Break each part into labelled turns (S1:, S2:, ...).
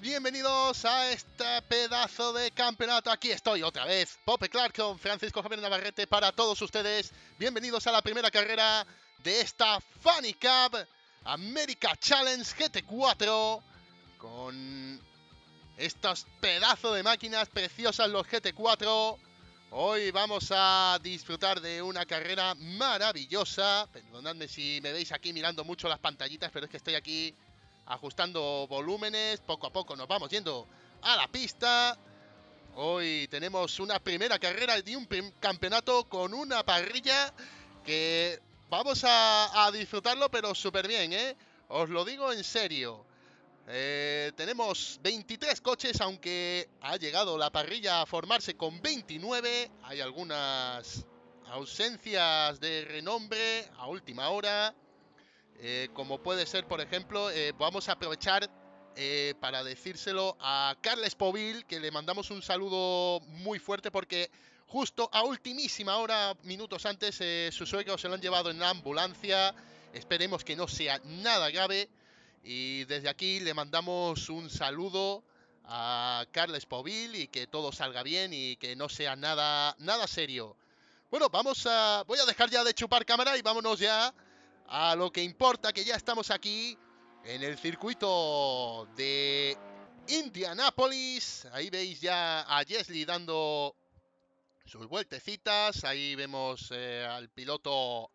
S1: bienvenidos a este pedazo de campeonato. Aquí estoy otra vez, Pope Clark con Francisco Javier Navarrete para todos ustedes. Bienvenidos a la primera carrera de esta Funny Cup America Challenge GT4 con estos pedazos de máquinas preciosas los GT4. Hoy vamos a disfrutar de una carrera maravillosa. Perdonadme si me veis aquí mirando mucho las pantallitas, pero es que estoy aquí ajustando volúmenes. Poco a poco nos vamos yendo a la pista. Hoy tenemos una primera carrera de un campeonato con una parrilla que vamos a, disfrutarlo, pero súper bien, ¿eh? Os lo digo en serio. Eh, tenemos 23 coches, aunque ha llegado la parrilla a formarse con 29. Hay algunas ausencias de renombre a última hora. Eh, como puede ser, por ejemplo, eh, vamos a aprovechar eh, para decírselo a Carles Povil, que le mandamos un saludo muy fuerte porque justo a ultimísima hora, minutos antes, Sus suegros se lo han llevado en la ambulancia. Esperemos que no sea nada grave. Y desde aquí le mandamos un saludo a Carles Povil y que todo salga bien y que no sea nada, nada serio. Bueno, vamos a... Voy a dejar ya de chupar cámara y vámonos ya a lo que importa, que ya estamos aquí en el circuito de Indianápolis. Ahí veis ya a Jesley dando sus vueltecitas. Ahí vemos eh, al piloto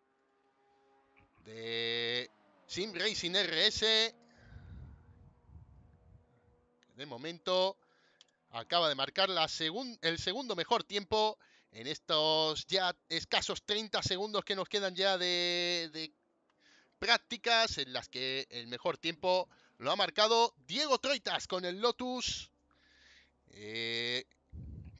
S1: de Sim Racing RS. De momento acaba de marcar la el segundo mejor tiempo en estos ya escasos 30 segundos que nos quedan ya de, de prácticas en las que el mejor tiempo lo ha marcado Diego Troitas con el Lotus. Eh,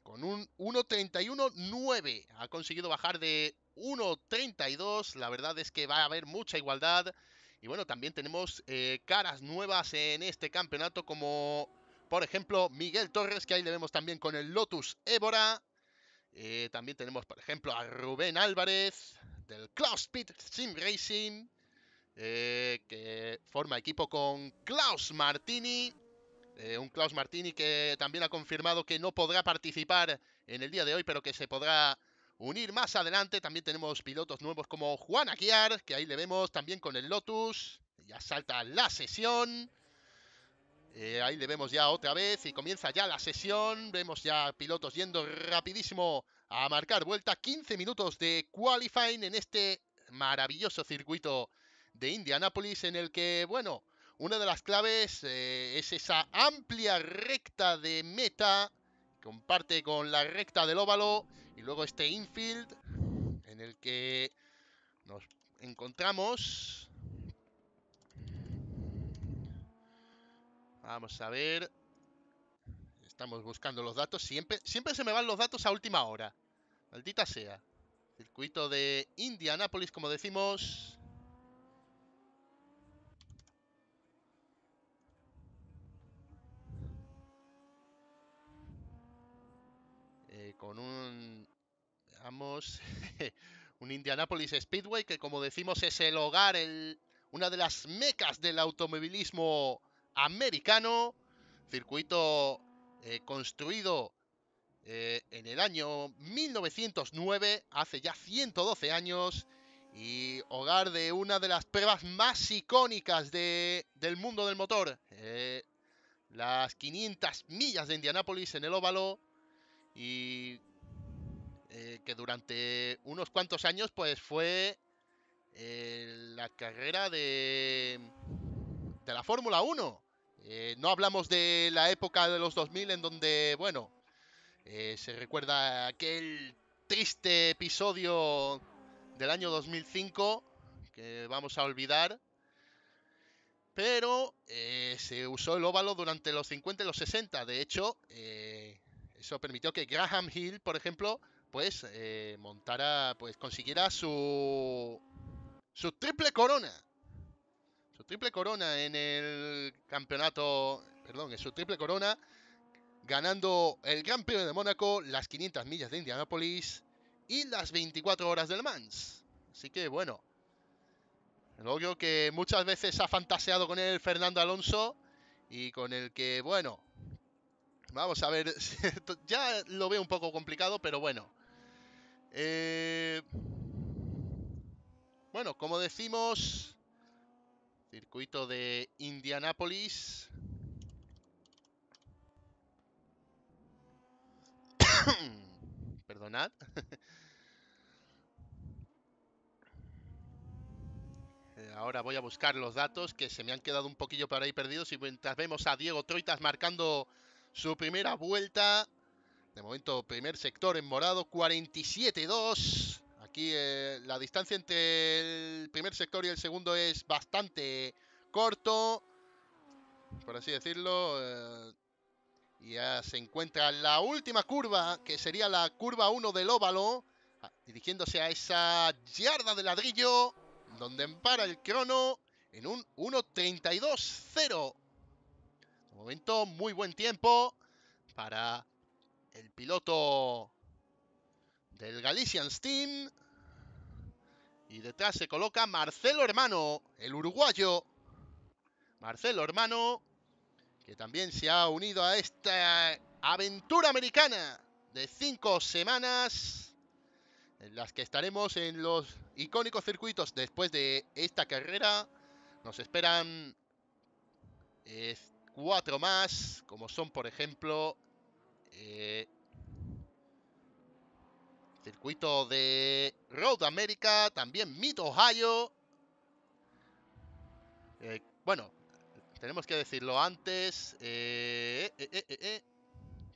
S1: con un 1.31.9 ha conseguido bajar de 1.32. La verdad es que va a haber mucha igualdad. Y bueno, también tenemos eh, caras nuevas en este campeonato como por ejemplo Miguel Torres, que ahí le vemos también con el Lotus Évora. Eh, también tenemos por ejemplo a Rubén Álvarez del Cloud Speed Sim Racing. Eh, que forma equipo con Klaus Martini. Eh, un Klaus Martini que también ha confirmado que no podrá participar en el día de hoy, pero que se podrá unir más adelante. También tenemos pilotos nuevos como Juan Aguiar, que ahí le vemos también con el Lotus. Ya salta la sesión. Eh, ahí le vemos ya otra vez y comienza ya la sesión. Vemos ya pilotos yendo rapidísimo a marcar vuelta. 15 minutos de qualifying en este maravilloso circuito de Indianápolis en el que, bueno, una de las claves eh, es esa amplia recta de meta, Que comparte con la recta del óvalo, y luego este infield en el que nos encontramos. Vamos a ver. Estamos buscando los datos. Siempre, siempre se me van los datos a última hora. Maldita sea. Circuito de Indianápolis, como decimos. Eh, con un, un Indianapolis Speedway que como decimos es el hogar, el, una de las mecas del automovilismo americano, circuito eh, construido eh, en el año 1909, hace ya 112 años, y hogar de una de las pruebas más icónicas de, del mundo del motor. las 500 millas de Indianápolis en el óvalo, y eh, que durante unos cuantos años pues fue eh, la carrera de, de la Fórmula 1. Eh, no hablamos de la época de los 2000 en donde, bueno, se recuerda aquel triste episodio del año 2005 que vamos a olvidar. Pero se usó el óvalo durante los 50 y los 60. De hecho, eso permitió que Graham Hill, por ejemplo, pues eh, montara, pues consiguiera su su triple corona, su triple corona en el campeonato, perdón, en su triple corona, ganando el Gran Premio de Mónaco, las 500 millas de Indianápolis y las 24 horas del Mans. Así que bueno, luego que muchas veces ha fantaseado con él Fernando Alonso y con el que bueno Vamos a ver. ya lo veo un poco complicado, pero bueno. Eh, bueno, como decimos, circuito de Indianápolis. Perdonad. Eh, ahora voy a buscar los datos que se me han quedado un poquillo por ahí perdidos y mientras vemos a Diego Troitas marcando su primera vuelta. De momento, primer sector en morado, 47-2. Aquí eh, la distancia entre el primer sector y el segundo es bastante corto, por así decirlo. Eh, y ya se encuentra la última curva, que sería la curva 1 del óvalo, ah, dirigiéndose a esa yarda de ladrillo, donde empara el crono en un 1.32.0 momento, muy buen tiempo para el piloto del Galician Steam. Y detrás se coloca Marcelo Hermano, el uruguayo. Marcelo Hermano, que también se ha unido a esta aventura americana de cinco semanas, en las que estaremos en los icónicos circuitos después de esta carrera. Nos esperan eh, cuatro más, como son, por ejemplo, eh, circuito de Road America, también Mid Ohio. Eh, bueno, tenemos que decirlo antes. Eh,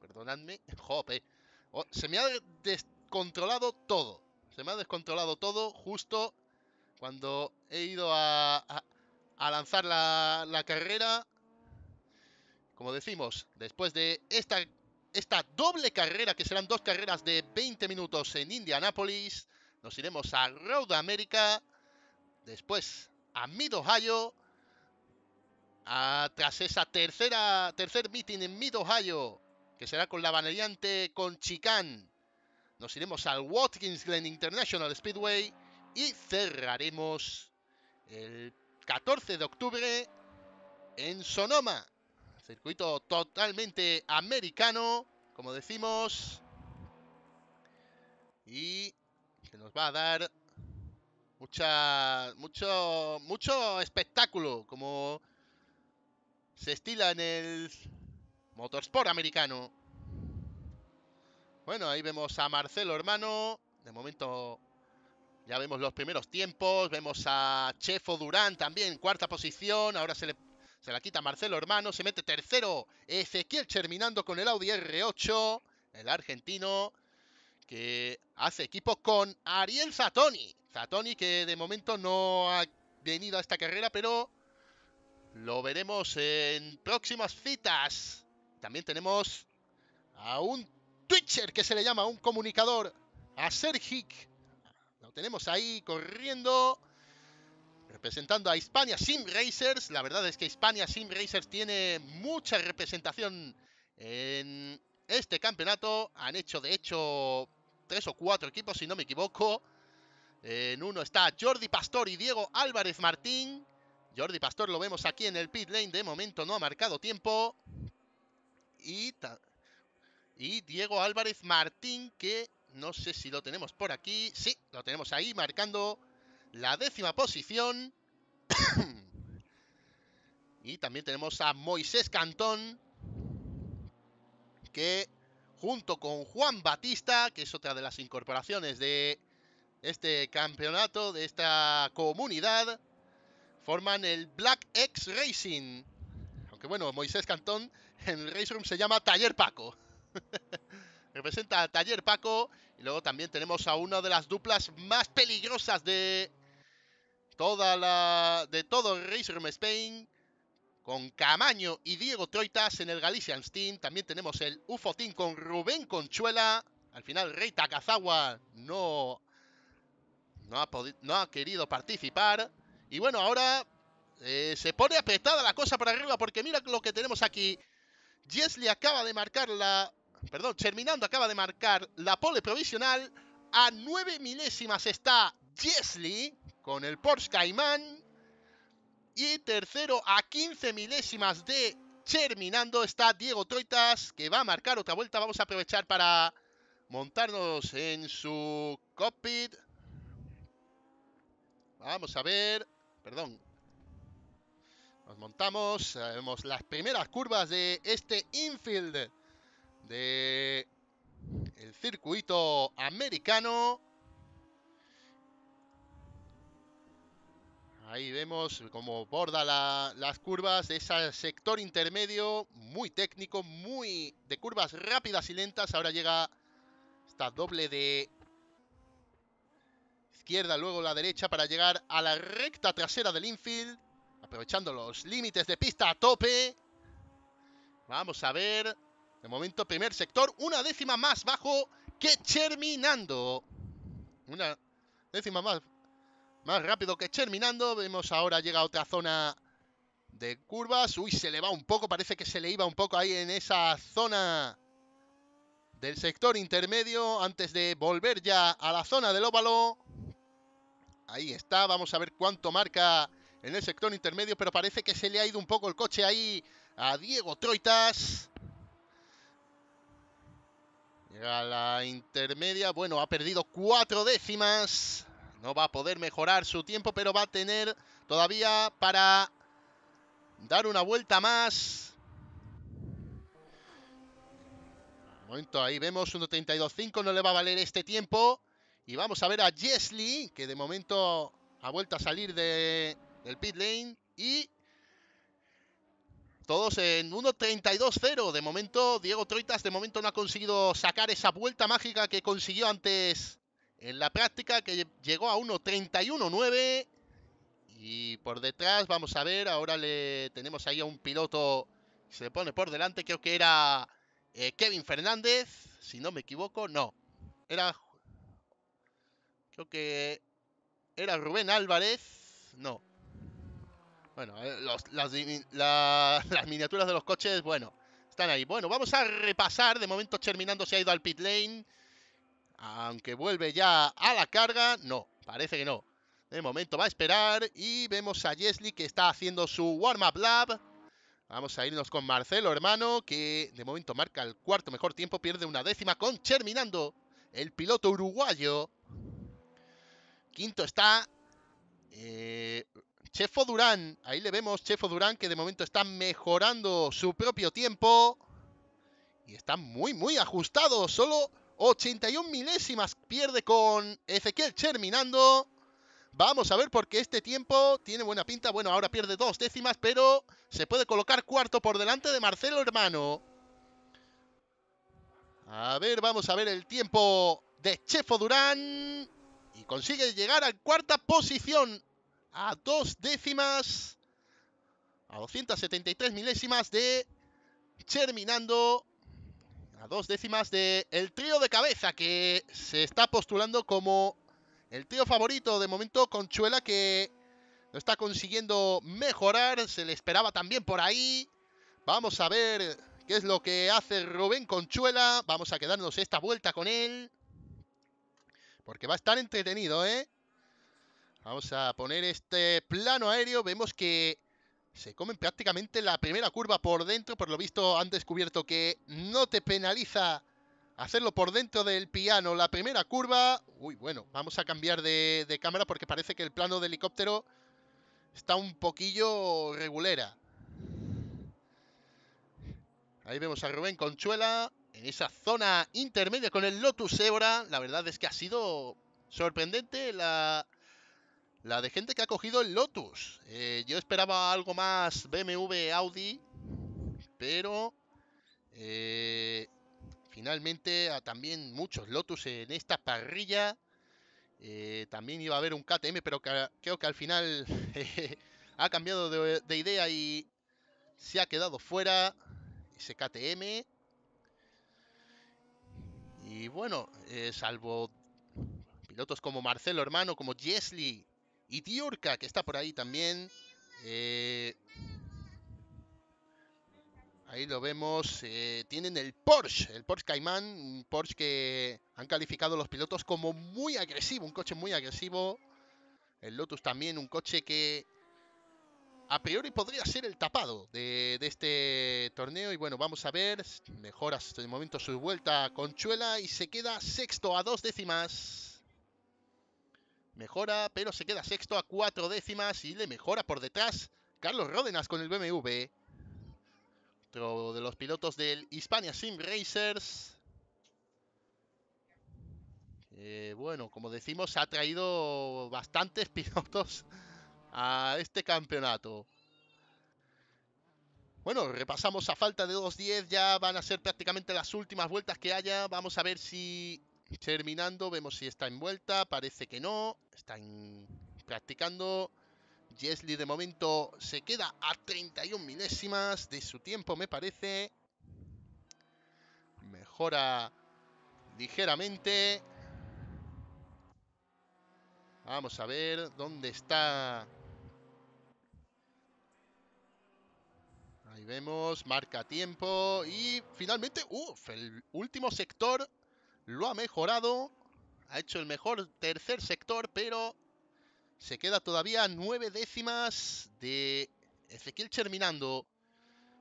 S1: perdonadme, jope. Oh, se me ha descontrolado todo. Se me ha descontrolado todo justo cuando he ido a, a, lanzar la, la carrera como decimos, después de esta, esta doble carrera, que serán dos carreras de 20 minutos en Indianápolis, nos iremos a Road America, después a Mid Ohio, tras esa tercera, tercer meeting en Mid Ohio, que será con la variante con Chicán, nos iremos al Watkins Glen International Speedway y cerraremos el 14 de octubre en Sonoma, Circuito totalmente americano, como decimos. Y que nos va a dar mucha, mucho, mucho espectáculo, como se estila en el motorsport americano. Bueno, ahí vemos a Marcelo Hermano. De momento ya vemos los primeros tiempos. Vemos a Chefo Durán también, cuarta posición. Ahora se le se la quita Marcelo Hermano. Se mete tercero Ezequiel terminando con el Audi R8. El argentino que hace equipo con Ariel Zatoni. Zatoni que de momento no ha venido a esta carrera, pero lo veremos en próximas citas. También tenemos a un Twitcher que se le llama, un comunicador, a Sergic. Lo tenemos ahí corriendo representando a Hispania Sim Racers. La verdad es que Hispania Sim Racers tiene mucha representación en este campeonato. Han hecho, de hecho, tres o cuatro equipos, si no me equivoco. En uno está Jordi Pastor y Diego Álvarez Martín. Jordi Pastor lo vemos aquí en el pit lane. De momento no ha marcado tiempo. Y, y Diego Álvarez Martín, que no sé si lo tenemos por aquí. Sí, lo tenemos ahí marcando la décima posición. y también tenemos a Moisés Cantón, que junto con Juan Batista, que es otra de las incorporaciones de este campeonato, de esta comunidad, forman el Black X Racing. Aunque bueno, Moisés Cantón en Race Room se llama Taller Paco. Representa a Taller Paco. Y luego también tenemos a una de las duplas más peligrosas de toda la, de todo Room Spain, con Camaño y Diego Troitas en el Galician Team. También tenemos el UFO Team con Rubén Conchuela. Al final, Rey Takazawa no, no, ha, querido participar. Y bueno, ahora eh, se pone apretada la cosa por arriba porque mira lo que tenemos aquí. Jesli acaba de marcar la... Perdón, terminando acaba de marcar la pole provisional. A nueve milésimas está Jesli con el Porsche Cayman. Y tercero a 15 milésimas de Terminando está Diego Troitas, que va a marcar otra vuelta. Vamos a aprovechar para montarnos en su cockpit. Vamos a ver. Perdón. Nos montamos. Vemos las primeras curvas de este infield de el circuito americano. Ahí vemos cómo borda las curvas de ese sector intermedio, muy técnico, muy de curvas rápidas y lentas. Ahora llega esta doble de izquierda, luego la derecha para llegar a la recta trasera del infield, aprovechando los límites de pista a tope. Vamos a ver, de momento primer sector, una décima más bajo que terminando. Una décima más más rápido que terminando. Vemos ahora llega otra zona de curvas. Uy, se le va un poco. Parece que se le iba un poco ahí en esa zona del sector intermedio. Antes de volver ya a la zona del óvalo. Ahí está. Vamos a ver cuánto marca en el sector intermedio. Pero parece que se le ha ido un poco el coche ahí a Diego Troitas. Llega a la intermedia. Bueno, ha perdido cuatro décimas. No va a poder mejorar su tiempo, pero va a tener todavía para dar una vuelta más. Un momento, ahí vemos 1.32.5, no le va a valer este tiempo. Y vamos a ver a Jesly, que de momento ha vuelto a salir de, del pit lane. Y todos en 1.32.0. De momento, Diego Troitas de momento no ha conseguido sacar esa vuelta mágica que consiguió antes en la práctica que llegó a 1.31.9 y por detrás vamos a ver, ahora le tenemos ahí a un piloto que se pone por delante, creo que era eh, Kevin Fernández, si no me equivoco, no, era creo que era Rubén Álvarez, no. Bueno, eh, las, miniaturas de los coches, bueno, están ahí. Bueno, vamos a repasar, de momento terminando se ha ido al pit lane. Aunque vuelve ya a la carga, no, parece que no. De momento va a esperar y vemos a Jesli que está haciendo su warm-up lab. Vamos a irnos con Marcelo, hermano, que de momento marca el cuarto mejor tiempo, pierde una décima con Cherminando, el piloto uruguayo. Quinto está eh, Chefo Durán. Ahí le vemos Chefo Durán que de momento está mejorando su propio tiempo. Y está muy, muy ajustado. Solo 81 milésimas pierde con Ezequiel Cherminando. Vamos a ver porque este tiempo tiene buena pinta. Bueno, ahora pierde dos décimas, pero se puede colocar cuarto por delante de Marcelo Hermano. A ver, vamos a ver el tiempo de Chefo Durán. Y consigue llegar a cuarta posición. A dos décimas. A 273 milésimas de Cherminando dos décimas de el trío de cabeza que se está postulando como el trío favorito de momento Conchuela que lo está consiguiendo mejorar, se le esperaba también por ahí. Vamos a ver qué es lo que hace Rubén Conchuela, vamos a quedarnos esta vuelta con él. Porque va a estar entretenido, ¿eh? Vamos a poner este plano aéreo, vemos que se comen prácticamente la primera curva por dentro. Por lo visto han descubierto que no te penaliza hacerlo por dentro del piano. La primera curva... Uy, bueno, vamos a cambiar de, cámara porque parece que el plano de helicóptero está un poquillo regulera. Ahí vemos a Rubén Conchuela en esa zona intermedia con el Lotus Ebra. La verdad es que ha sido sorprendente la la de gente que ha cogido el Lotus. Eh, yo esperaba algo más BMW, Audi, pero eh, finalmente ah, también muchos Lotus en esta parrilla. Eh, también iba a haber un KTM, pero creo que al final ha cambiado de, idea y se ha quedado fuera ese KTM. Y bueno, salvo pilotos como Marcelo Hermano, como Jesli, y Diorca, que está por ahí también. Eh, ahí lo vemos. Eh, tienen el Porsche, el Porsche Cayman. Un Porsche que han calificado los pilotos como muy agresivo, un coche muy agresivo. El Lotus también, un coche que a priori podría ser el tapado de, este torneo. Y bueno, vamos a ver. Mejora el momento su vuelta Con Chuela y se queda sexto a dos décimas. Mejora, pero se queda sexto a cuatro décimas y le mejora por detrás Carlos Ródenas con el BMW. Otro de los pilotos del Hispania Sim Racers. bueno, como decimos, ha traído bastantes pilotos a este campeonato. Bueno, repasamos a falta de 2.10, ya van a ser prácticamente las últimas vueltas que haya. Vamos a ver si Terminando, vemos si está envuelta. Parece que no. Están practicando. Jesly de momento se queda a 31 milésimas de su tiempo, me parece. Mejora ligeramente. Vamos a ver dónde está. Ahí vemos, marca tiempo y finalmente, uff, el último sector lo ha mejorado. Ha hecho el mejor tercer sector, pero se queda todavía nueve décimas de Ezequiel terminando.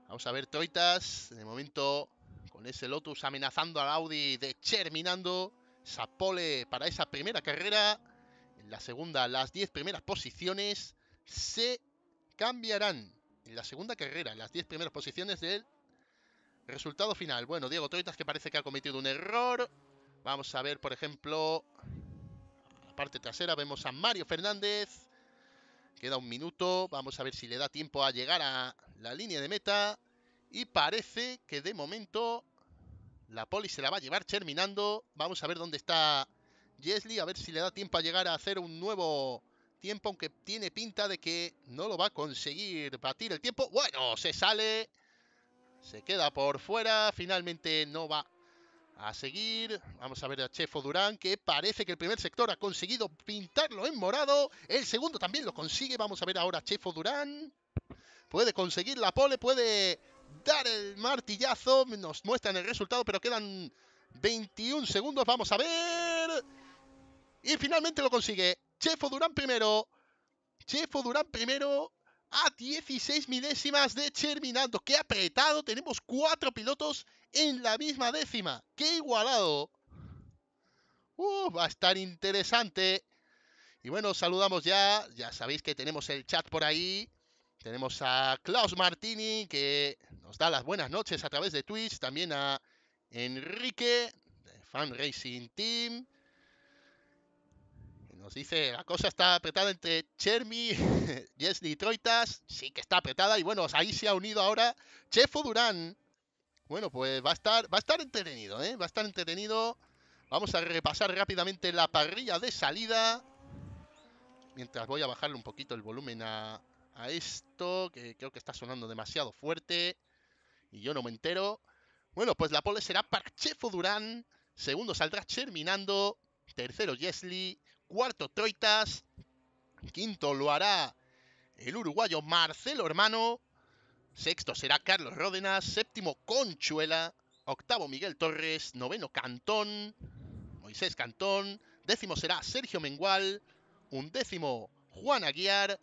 S1: Vamos a ver Troitas. De momento, con ese Lotus amenazando al Audi de Cherminando. Sapole para esa primera carrera. En la segunda, las diez primeras posiciones se cambiarán. En la segunda carrera, en las diez primeras posiciones del resultado final. Bueno, Diego Troitas que parece que ha cometido un error. Vamos a ver, por ejemplo, la parte trasera vemos a Mario Fernández. Queda un minuto. Vamos a ver si le da tiempo a llegar a la línea de meta. Y parece que de momento la poli se la va a llevar terminando. Vamos a ver dónde está Jesli. A ver si le da tiempo a llegar a hacer un nuevo tiempo. Aunque tiene pinta de que no lo va a conseguir batir el tiempo. Bueno, se sale. Se queda por fuera. Finalmente no va a seguir. Vamos a ver a Chefo Durán, que parece que el primer sector ha conseguido pintarlo en morado. El segundo también lo consigue. Vamos a ver ahora a Chefo Durán. Puede conseguir la pole, puede dar el martillazo. Nos muestran el resultado, pero quedan 21 segundos. Vamos a ver. Y finalmente lo consigue. Chefo Durán primero. Chefo Durán primero a 16 milésimas de Cherminando. ¡Qué apretado! Tenemos cuatro pilotos en la misma décima. ¡Qué igualado! va a estar interesante. Y bueno, saludamos ya. Ya sabéis que tenemos el chat por ahí. Tenemos a Klaus Martini, que nos da las buenas noches a través de Twitch. También a Enrique, de Fan Racing Team. Nos dice, la cosa está apretada entre Chermi, y es Detroitas. Sí que está apretada. Y bueno, ahí se ha unido ahora Chefo Durán. Bueno, pues va a estar, va a estar entretenido, ¿eh? Va a estar entretenido. Vamos a repasar rápidamente la parrilla de salida. Mientras voy a bajarle un poquito el volumen a, a esto, que creo que está sonando demasiado fuerte. Y yo no me entero. Bueno, pues la pole será Parchefo Durán. Segundo saldrá Cherminando. Tercero Yesli. Cuarto Troitas. Quinto lo hará el uruguayo Marcelo Hermano. Sexto será Carlos Ródenas, séptimo Conchuela, octavo Miguel Torres, noveno Cantón, Moisés Cantón, décimo será Sergio Mengual, undécimo Juan Aguiar,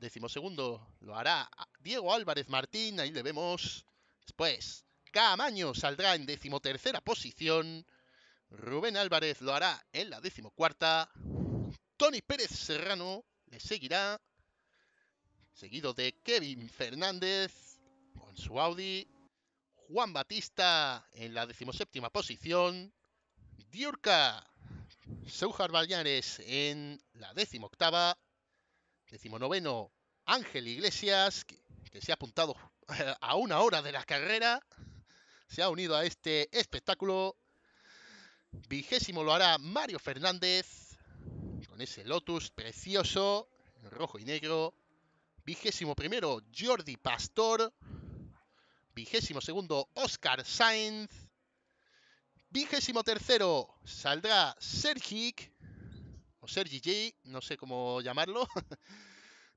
S1: décimo segundo lo hará Diego Álvarez Martín, ahí le vemos. Después, Camaño saldrá en decimotercera posición, Rubén Álvarez lo hará en la decimocuarta, Tony Pérez Serrano le seguirá, seguido de Kevin Fernández, su Audi. Juan Batista en la decimoséptima posición. Diurka Seújar Ballanes en la decimoctava. Decimonoveno Ángel Iglesias, que, se ha apuntado a una hora de la carrera. Se ha unido a este espectáculo. Vigésimo lo hará Mario Fernández con ese Lotus precioso, rojo y negro. Vigésimo primero Jordi Pastor Vigésimo segundo, Oscar Sainz. Vigésimo tercero, saldrá Sergic. O Sergi J, no sé cómo llamarlo.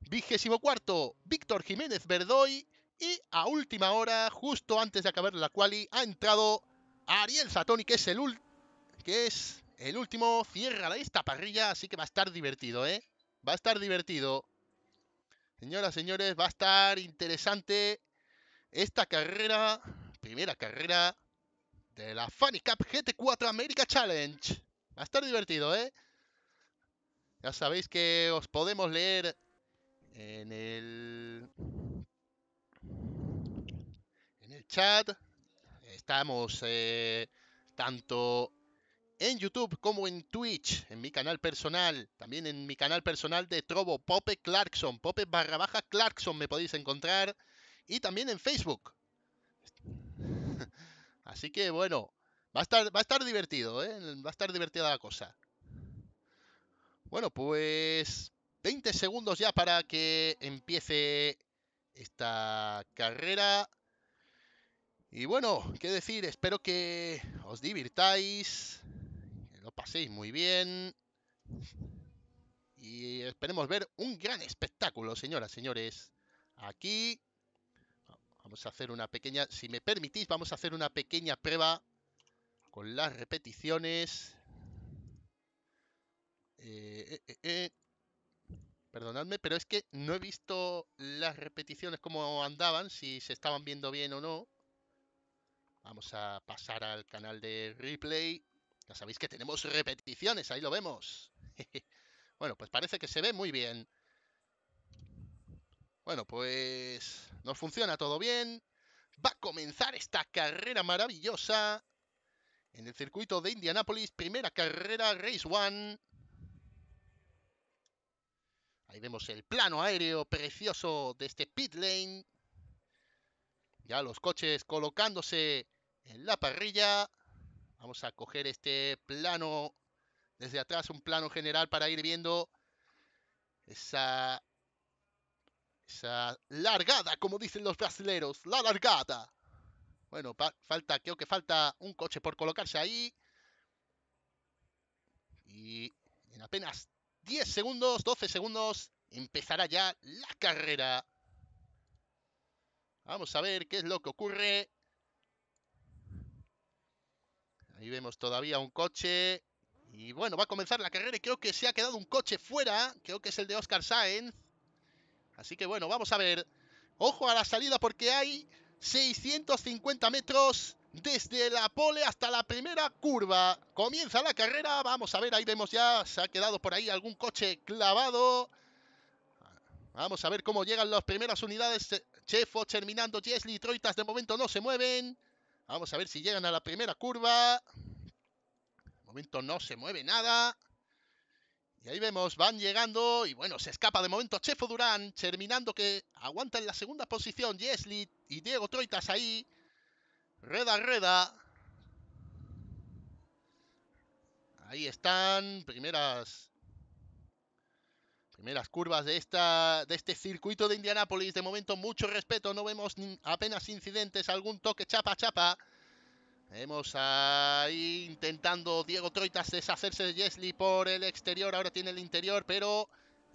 S1: Vigésimo cuarto, Víctor Jiménez Verdoy. Y a última hora, justo antes de acabar la quali, ha entrado Ariel Satoni, que es el que es el último. Cierra esta parrilla, así que va a estar divertido, ¿eh? Va a estar divertido. Señoras, señores, va a estar interesante esta carrera, primera carrera de la Funny Cup GT4 America Challenge. Va a estar divertido, ¿eh? Ya sabéis que os podemos leer en el, en el chat. Estamos eh, tanto en YouTube como en Twitch, en mi canal personal, también en mi canal personal de Trobo, Pope Clarkson, Pope barra baja Clarkson me podéis encontrar y también en Facebook. Así que bueno, va a estar, va a estar divertido, ¿eh? va a estar divertida la cosa. Bueno, pues 20 segundos ya para que empiece esta carrera. Y bueno, qué decir, espero que os divirtáis, que lo paséis muy bien. Y esperemos ver un gran espectáculo, señoras, señores, aquí Vamos a hacer una pequeña, si me permitís, vamos a hacer una pequeña prueba con las repeticiones. Eh, eh, eh, Perdonadme, pero es que no he visto las repeticiones como andaban, si se estaban viendo bien o no. Vamos a pasar al canal de replay. Ya sabéis que tenemos repeticiones, ahí lo vemos. bueno, pues parece que se ve muy bien bueno, pues nos funciona todo bien. Va a comenzar esta carrera maravillosa en el circuito de Indianápolis. Primera carrera, Race One. Ahí vemos el plano aéreo precioso de este pit lane. Ya los coches colocándose en la parrilla. Vamos a coger este plano desde atrás, un plano general para ir viendo esa esa largada, como dicen los brasileños, la largada. Bueno, falta, creo que falta un coche por colocarse ahí. Y en apenas 10 segundos, 12 segundos, empezará ya la carrera. Vamos a ver qué es lo que ocurre. Ahí vemos todavía un coche. Y bueno, va a comenzar la carrera y creo que se ha quedado un coche fuera. Creo que es el de Oscar Sainz. Así que bueno, vamos a ver. Ojo a la salida porque hay 650 metros desde la pole hasta la primera curva. Comienza la carrera. Vamos a ver, ahí vemos ya. Se ha quedado por ahí algún coche clavado. Vamos a ver cómo llegan las primeras unidades. Chefo terminando. Jesli Troitas de momento no se mueven. Vamos a ver si llegan a la primera curva. De momento no se mueve nada. Y ahí vemos, van llegando y bueno, se escapa de momento Chefo Durán, terminando que aguanta en la segunda posición Jesli y Diego Troitas ahí. Reda, reda. Ahí están, primeras primeras curvas de, esta, de este circuito de Indianápolis. De momento mucho respeto, no vemos apenas incidentes, algún toque chapa chapa. Vemos ahí intentando Diego Troitas deshacerse de Jesli por el exterior. Ahora tiene el interior, pero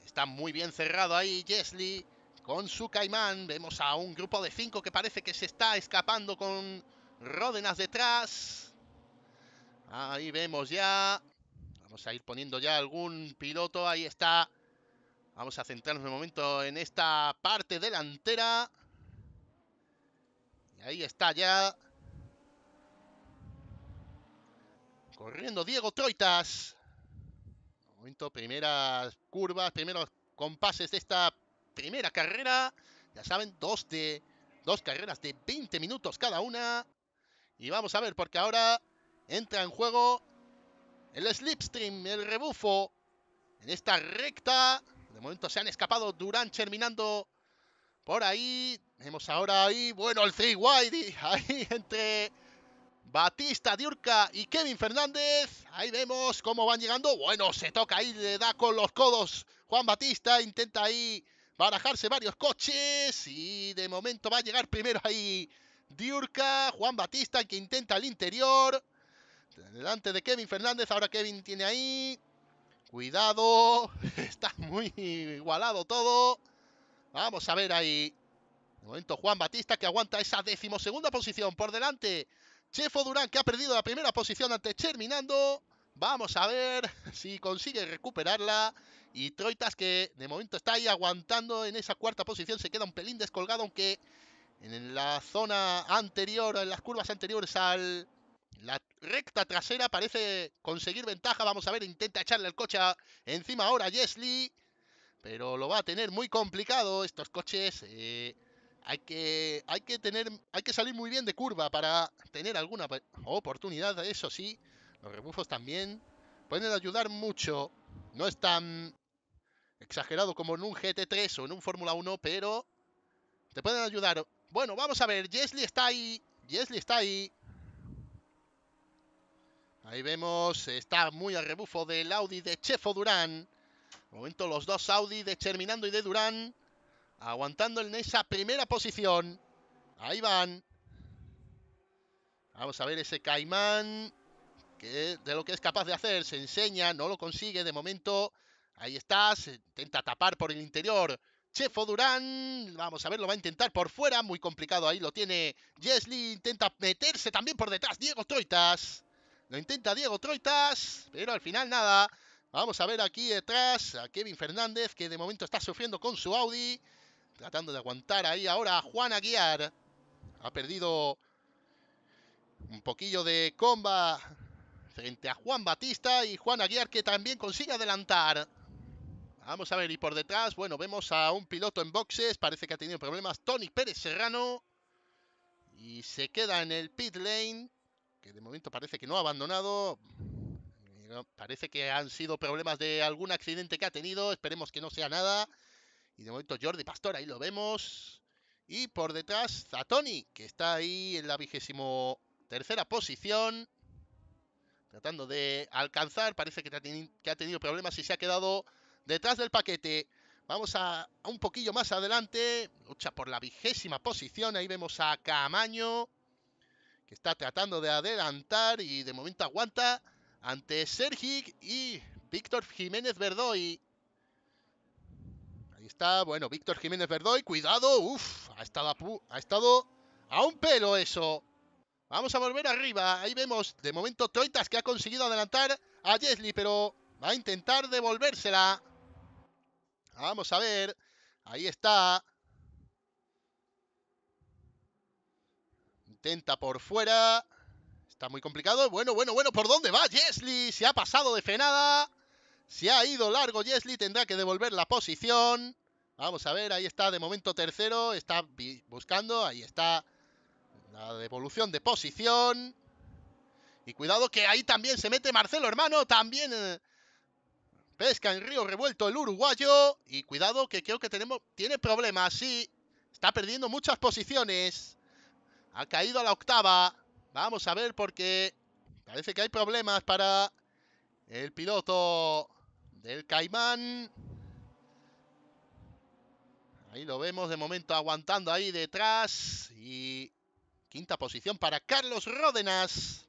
S1: está muy bien cerrado ahí Jesli con su caimán. Vemos a un grupo de cinco que parece que se está escapando con Ródenas detrás. Ahí vemos ya. Vamos a ir poniendo ya algún piloto. Ahí está. Vamos a centrarnos un momento en esta parte delantera. Y ahí está ya Corriendo Diego Troitas. Momento, primeras curvas, primeros compases de esta primera carrera. Ya saben, dos de dos carreras de 20 minutos cada una. Y vamos a ver, porque ahora entra en juego el slipstream, el rebufo. En esta recta. De momento se han escapado Durán terminando por ahí. Vemos ahora ahí. Bueno, el 3 wide. Ahí entre Batista Diurca y Kevin Fernández. Ahí vemos cómo van llegando. Bueno, se toca ahí, le da con los codos Juan Batista. Intenta ahí barajarse varios coches y de momento va a llegar primero ahí Diurca. Juan Batista que intenta el interior. Delante de Kevin Fernández. Ahora Kevin tiene ahí. Cuidado. Está muy igualado todo. Vamos a ver ahí. De momento Juan Batista que aguanta esa decimosegunda posición por delante Chefo Durán que ha perdido la primera posición ante Cherminando. Vamos a ver si consigue recuperarla. Y Troitas que de momento está ahí aguantando en esa cuarta posición. Se queda un pelín descolgado aunque en la zona anterior, en las curvas anteriores al... La recta trasera parece conseguir ventaja. Vamos a ver, intenta echarle el coche encima ahora a Jesli. Pero lo va a tener muy complicado. Estos coches eh, hay que, hay que tener, hay que salir muy bien de curva para tener alguna oportunidad, eso sí. Los rebufos también pueden ayudar mucho. No es tan exagerado como en un GT3 o en un Fórmula 1, pero te pueden ayudar. Bueno, vamos a ver. Jesly está ahí. Jesli está ahí. Ahí vemos, está muy al rebufo del Audi de Chefo Durán. momento los dos Audi de terminando y de Durán Aguantando en esa primera posición. Ahí van. Vamos a ver ese caimán. Que de lo que es capaz de hacer. Se enseña. No lo consigue de momento. Ahí está. Se intenta tapar por el interior. Chefo Durán, vamos a ver, lo va a intentar por fuera, muy complicado ahí, lo tiene Jesli, intenta meterse también por detrás, Diego Troitas, lo intenta Diego Troitas, pero al final nada, vamos a ver aquí detrás a Kevin Fernández que de momento está sufriendo con su Audi, Tratando de aguantar ahí ahora Juan Aguiar. Ha perdido un poquillo de comba frente a Juan Batista y Juan Aguiar que también consigue adelantar. Vamos a ver, y por detrás, bueno, vemos a un piloto en boxes, parece que ha tenido problemas, Tony Pérez Serrano. Y se queda en el pit lane, que de momento parece que no ha abandonado. Parece que han sido problemas de algún accidente que ha tenido, esperemos que no sea nada. Y de momento Jordi Pastor, ahí lo vemos. Y por detrás Zatoni, que está ahí en la vigésimo tercera posición. Tratando de alcanzar. Parece que, ha tenido problemas y se ha quedado detrás del paquete. Vamos a, un poquillo más adelante. Lucha por la vigésima posición. Ahí vemos a Camaño. Que está tratando de adelantar. Y de momento aguanta. Ante Sergi y Víctor Jiménez Verdoy. Ahí está, bueno, Víctor Jiménez Verdoy, cuidado, uff, ha estado a, ha estado a un pelo eso. Vamos a volver arriba, ahí vemos, de momento Troitas que ha conseguido adelantar a Jesli, pero va a intentar devolvérsela. Vamos a ver, ahí está. Intenta por fuera, está muy complicado, bueno, bueno, bueno, ¿por dónde va Jesli? Se ha pasado de frenada. Si ha ido largo Jesli, tendrá que devolver la posición. Vamos a ver, ahí está de momento tercero, está buscando, ahí está la devolución de posición. Y cuidado que ahí también se mete Marcelo, hermano, también eh, pesca en río revuelto el uruguayo. Y cuidado que creo que tenemos, tiene problemas, sí, está perdiendo muchas posiciones. Ha caído a la octava. Vamos a ver porque parece que hay problemas para el piloto del Caimán. Ahí lo vemos de momento aguantando ahí detrás. Y quinta posición para Carlos Ródenas.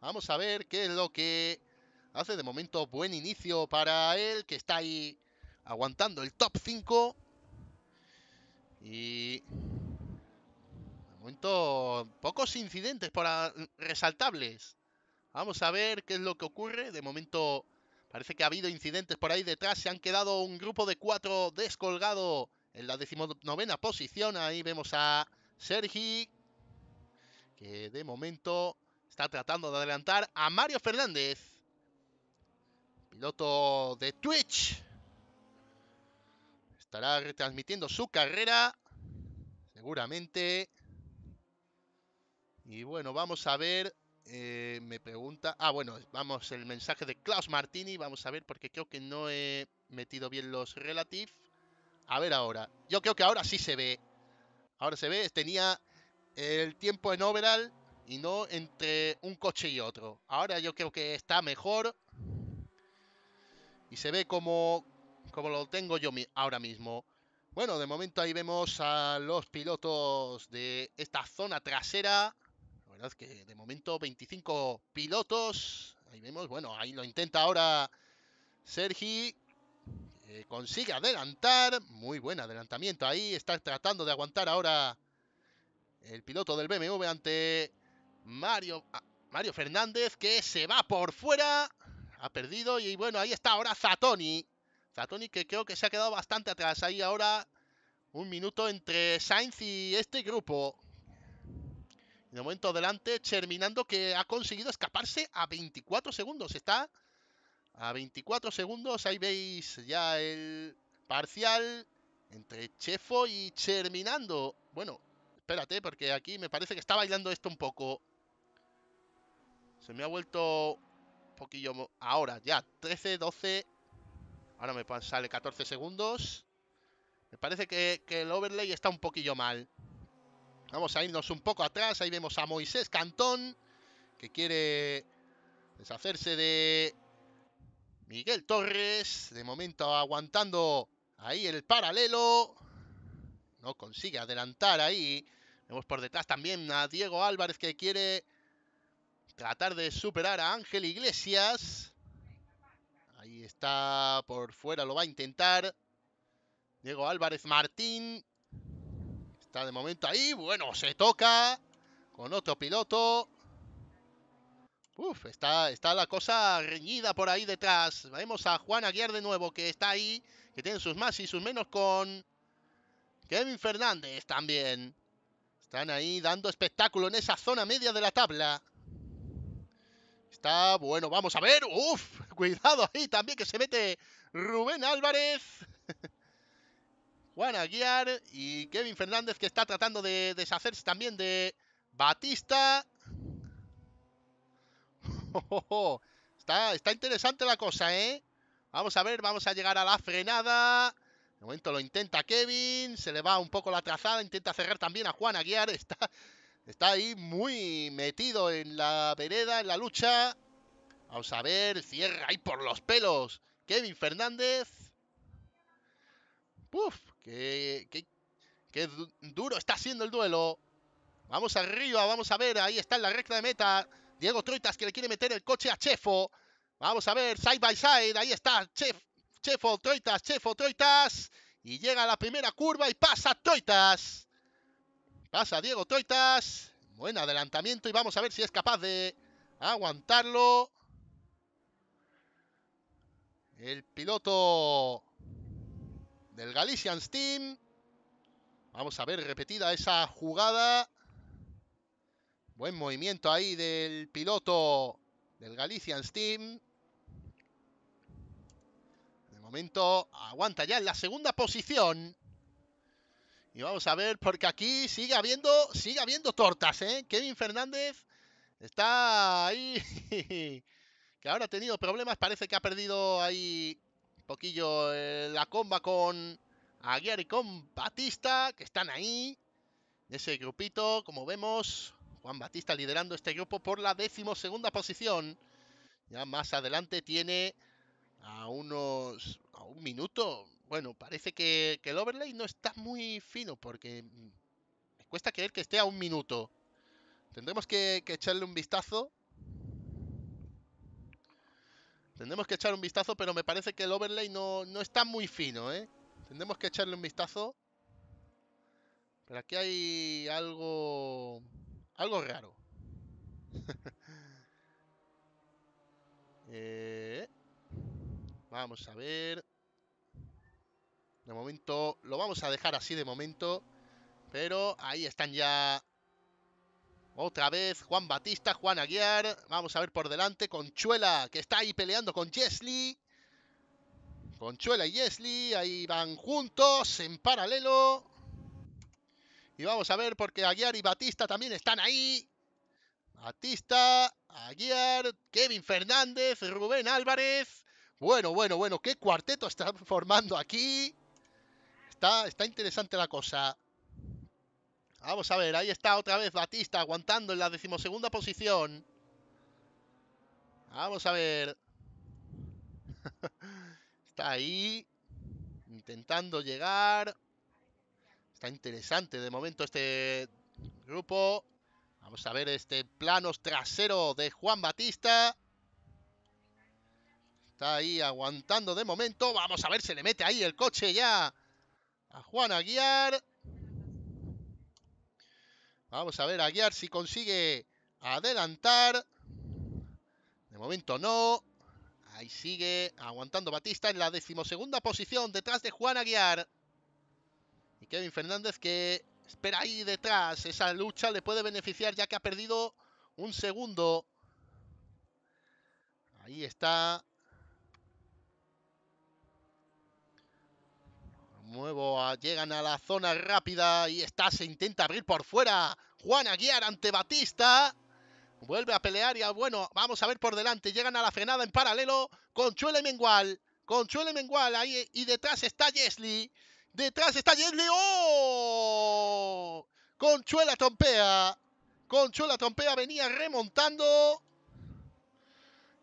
S1: Vamos a ver qué es lo que hace de momento buen inicio para él, que está ahí aguantando el top 5. Y de momento pocos incidentes para resaltables. Vamos a ver qué es lo que ocurre. De momento Parece que ha habido incidentes por ahí detrás. Se han quedado un grupo de cuatro descolgado en la decimonovena posición. Ahí vemos a Sergi, que de momento está tratando de adelantar a Mario Fernández. Piloto de Twitch. Estará retransmitiendo su carrera. Seguramente. Y bueno, vamos a ver eh, me pregunta. Ah, bueno, vamos, el mensaje de Klaus Martini. Vamos a ver, porque creo que no he metido bien los relative. A ver ahora. Yo creo que ahora sí se ve. Ahora se ve. Tenía el tiempo en overall y no entre un coche y otro. Ahora yo creo que está mejor. Y se ve como, como lo tengo yo ahora mismo. Bueno, de momento ahí vemos a los pilotos de esta zona trasera que de momento 25 pilotos. Ahí vemos, bueno, ahí lo intenta ahora Sergi. consigue adelantar. Muy buen adelantamiento ahí. Está tratando de aguantar ahora el piloto del BMW ante Mario, ah, Mario Fernández, que se va por fuera. Ha perdido y bueno, ahí está ahora Zatoni. Zatoni que creo que se ha quedado bastante atrás ahí ahora. Un minuto entre Sainz y este grupo. De momento adelante, Cherminando que ha conseguido escaparse a 24 segundos. Está a 24 segundos. Ahí veis ya el parcial entre Chefo y Cherminando. Bueno, espérate, porque aquí me parece que está bailando esto un poco. Se me ha vuelto un poquillo... Ahora, ya, 13, 12... Ahora me sale 14 segundos. Me parece que el overlay está un poquillo mal. Vamos a irnos un poco atrás. Ahí vemos a Moisés Cantón, que quiere deshacerse de Miguel Torres. De momento aguantando ahí el paralelo. No consigue adelantar ahí. Vemos por detrás también a Diego Álvarez que quiere tratar de superar a Ángel Iglesias. Ahí está por fuera, lo va a intentar. Diego Álvarez Martín. Está de momento ahí. Bueno, se toca con otro piloto. Uf, está, está la cosa reñida por ahí detrás. Vemos a Juan Aguiar de nuevo, que está ahí, que tiene sus más y sus menos con Kevin Fernández también. Están ahí dando espectáculo en esa zona media de la tabla. Está bueno, vamos a ver. Uf, cuidado ahí también que se mete Rubén Álvarez. Juan Aguiar y Kevin Fernández que está tratando de deshacerse también de Batista. Está, está interesante la cosa, ¿eh? Vamos a ver, vamos a llegar a la frenada. De momento lo intenta Kevin, se le va un poco la trazada, intenta cerrar también a Juan Aguiar. Está, está ahí muy metido en la vereda, en la lucha. Vamos a ver, cierra ahí por los pelos. Kevin Fernández. ¡Uf! Qué, duro está siendo el duelo. Vamos arriba, vamos a ver. Ahí está en la recta de meta. Diego Troitas que le quiere meter el coche a Chefo. Vamos a ver, side by side. Ahí está Chef, Chefo Troitas, Chefo Troitas. Y llega a la primera curva y pasa Troitas. Pasa Diego Troitas. Buen adelantamiento y vamos a ver si es capaz de aguantarlo. El piloto del Galician Steam. Vamos a ver repetida esa jugada. Buen movimiento ahí del piloto del Galician Steam. De momento aguanta ya en la segunda posición. Y vamos a ver, porque aquí sigue habiendo, sigue habiendo tortas, ¿eh? Kevin Fernández está ahí. que ahora ha tenido problemas. Parece que ha perdido ahí poquillo eh, la comba con Aguiar y con Batista, que están ahí. Ese grupito, como vemos, Juan Batista liderando este grupo por la decimosegunda posición. Ya más adelante tiene a unos... a un minuto. Bueno, parece que, el overlay no está muy fino porque cuesta creer que esté a un minuto. Tendremos que echarle un vistazo Tendremos que echar un vistazo, pero me parece que el overlay no, está muy fino, ¿eh? Tendremos que echarle un vistazo. Pero aquí hay algo... Algo raro. Eh, vamos a ver. De momento, lo vamos a dejar así de momento. Pero ahí están ya otra vez Juan Batista, Juan Aguiar. Vamos a ver por delante. Conchuela, que está ahí peleando con Yesli. Conchuela y Yesli, ahí van juntos, en paralelo. Y vamos a ver porque Aguiar y Batista también están ahí. Batista, Aguiar, Kevin Fernández, Rubén Álvarez. Bueno, bueno, bueno, qué cuarteto está formando aquí. Está, está interesante la cosa. Vamos a ver, ahí está otra vez Batista aguantando en la decimosegunda posición. Vamos a ver. está ahí. Intentando llegar. Está interesante de momento este grupo. Vamos a ver este planos trasero de Juan Batista. Está ahí aguantando de momento. Vamos a ver, se le mete ahí el coche ya a Juan Aguiar. Vamos a ver a Guiar si consigue adelantar. De momento no. Ahí sigue aguantando Batista en la decimosegunda posición detrás de Juan Aguiar. Y Kevin Fernández que espera ahí detrás. Esa lucha le puede beneficiar ya que ha perdido un segundo. Ahí está nuevo llegan a la zona rápida y está, se intenta abrir por fuera. Juan Aguiar ante Batista. Vuelve a pelear y bueno, vamos a ver por delante. Llegan a la frenada en paralelo con Chuele Mengual. Con Chuele Mengual ahí y detrás está Jesli. Detrás está Jesli. ¡Oh! Conchuela trompea. Conchuela trompea venía remontando.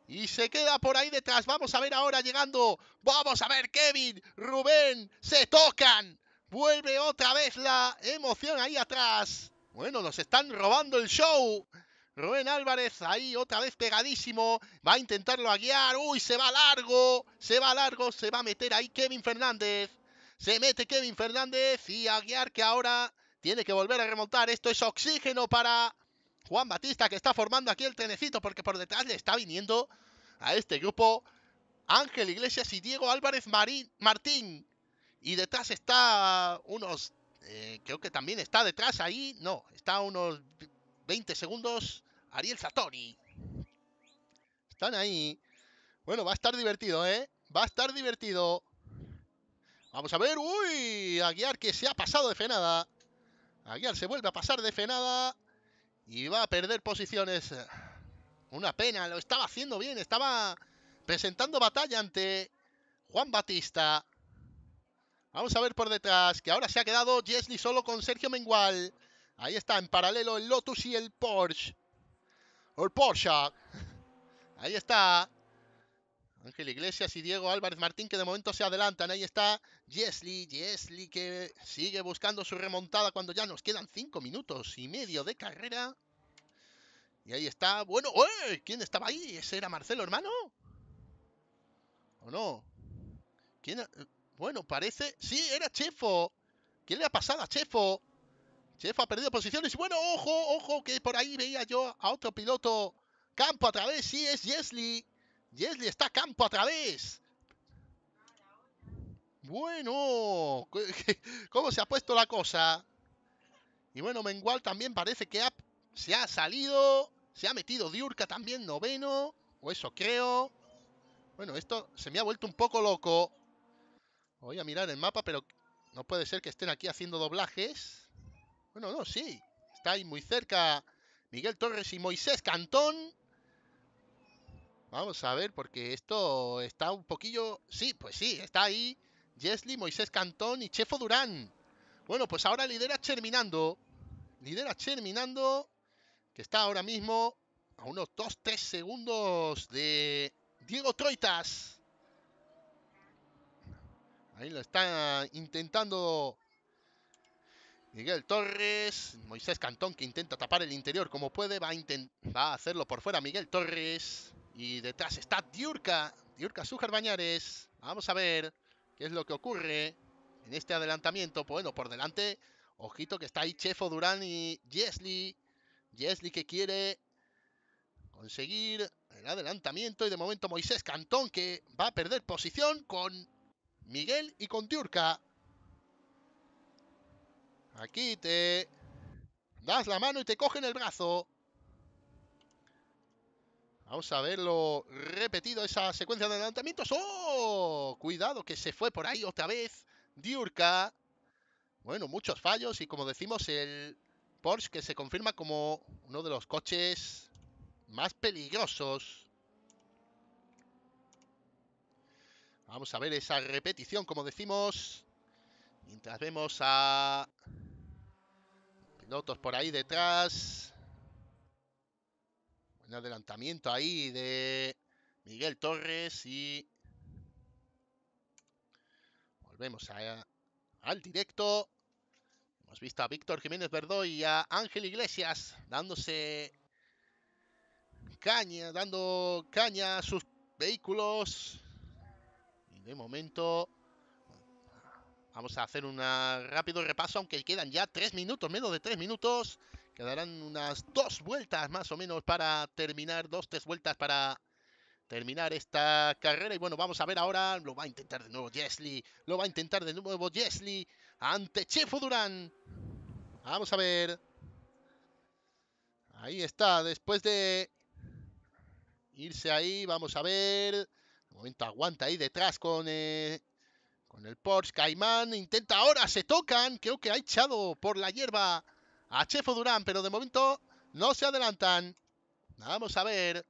S1: Y se queda por ahí detrás. Vamos a ver ahora llegando. Vamos a ver, Kevin, Rubén, se tocan. Vuelve otra vez la emoción ahí atrás. Bueno, nos están robando el show. Rubén Álvarez ahí otra vez pegadísimo. Va a intentarlo a guiar. Uy, se va largo. Se va largo. Se va a meter ahí Kevin Fernández. Se mete Kevin Fernández y a guiar que ahora tiene que volver a remontar. Esto es oxígeno para Juan Batista que está formando aquí el trenecito porque por detrás le está viniendo a este grupo Ángel Iglesias y Diego Álvarez Martín. Y detrás está unos, eh, creo que también está detrás ahí, no, está unos 20 segundos Ariel Satori. Están ahí. Bueno, va a estar divertido, ¿eh? Va a estar divertido. Vamos a ver. ¡Uy! Aguiar que se ha pasado de fenada. Aguiar se vuelve a pasar de fenada... Iba va a perder posiciones. Una pena, lo estaba haciendo bien, estaba presentando batalla ante Juan Batista. Vamos a ver por detrás, que ahora se ha quedado Jesli solo con Sergio Mengual. Ahí está, en paralelo el Lotus y el Porsche. el Porsche. Ahí está. Ángel Iglesias y Diego Álvarez Martín que de momento se adelantan. Ahí está Jesli, Jesli que sigue buscando su remontada cuando ya nos quedan cinco minutos y medio de carrera. Y ahí está, bueno, ¡eh! ¿quién estaba ahí? ¿Ese era Marcelo, hermano? ¿O no? ¿Quién? Bueno, parece... Sí, era Chefo. ¿Quién le ha pasado a Chefo? Chefo ha perdido posiciones. Bueno, ojo, ojo, que por ahí veía yo a otro piloto. Campo a través, sí, es Jesli. Jesly está a campo a través. Bueno, ¿cómo se ha puesto la cosa? Y bueno, Mengual también parece que se ha salido. Se ha metido Diurca también noveno. O eso creo. Bueno, esto se me ha vuelto un poco loco. Voy a mirar el mapa, pero no puede ser que estén aquí haciendo doblajes. Bueno, no, sí. Está ahí muy cerca Miguel Torres y Moisés Cantón. Vamos a ver, porque esto está un poquillo... Sí, pues sí, está ahí Jesli, Moisés Cantón y Chefo Durán. Bueno, pues ahora lidera Cherminando. Lidera Cherminando, que está ahora mismo a unos 2-3 segundos de Diego Troitas. Ahí lo está intentando Miguel Torres. Moisés Cantón que intenta tapar el interior como puede. Va a, va a hacerlo por fuera Miguel Torres. Y detrás está Diurka. Diurka Sujar Bañares. Vamos a ver qué es lo que ocurre en este adelantamiento. Pues bueno, por delante. Ojito que está ahí Chefo Durán y Jesli. Jesli que quiere conseguir el adelantamiento. Y de momento Moisés Cantón que va a perder posición con Miguel y con Diurka. Aquí te das la mano y te cogen el brazo. Vamos a verlo repetido, esa secuencia de adelantamientos. ¡Oh! Cuidado, que se fue por ahí otra vez. Diurka. Bueno, muchos fallos y como decimos, el Porsche que se confirma como uno de los coches más peligrosos. Vamos a ver esa repetición, como decimos. Mientras vemos a pilotos por ahí detrás un adelantamiento ahí de Miguel Torres y volvemos al directo. Hemos visto a Víctor Jiménez Verdó y a Ángel Iglesias dándose caña, dando caña a sus vehículos. Y de momento vamos a hacer un rápido repaso, aunque quedan ya tres minutos, menos de tres minutos Quedarán unas dos vueltas más o menos para terminar, dos, tres vueltas para terminar esta carrera. Y bueno, vamos a ver ahora, lo va a intentar de nuevo Jesli, lo va a intentar de nuevo Jesli ante Chefo Durán. Vamos a ver. Ahí está, después de irse ahí, vamos a ver. De momento aguanta ahí detrás con, eh, con el Porsche Caimán. Intenta ahora, se tocan. Creo que ha echado por la hierba a Chefo Durán, pero de momento no se adelantan. Vamos a ver.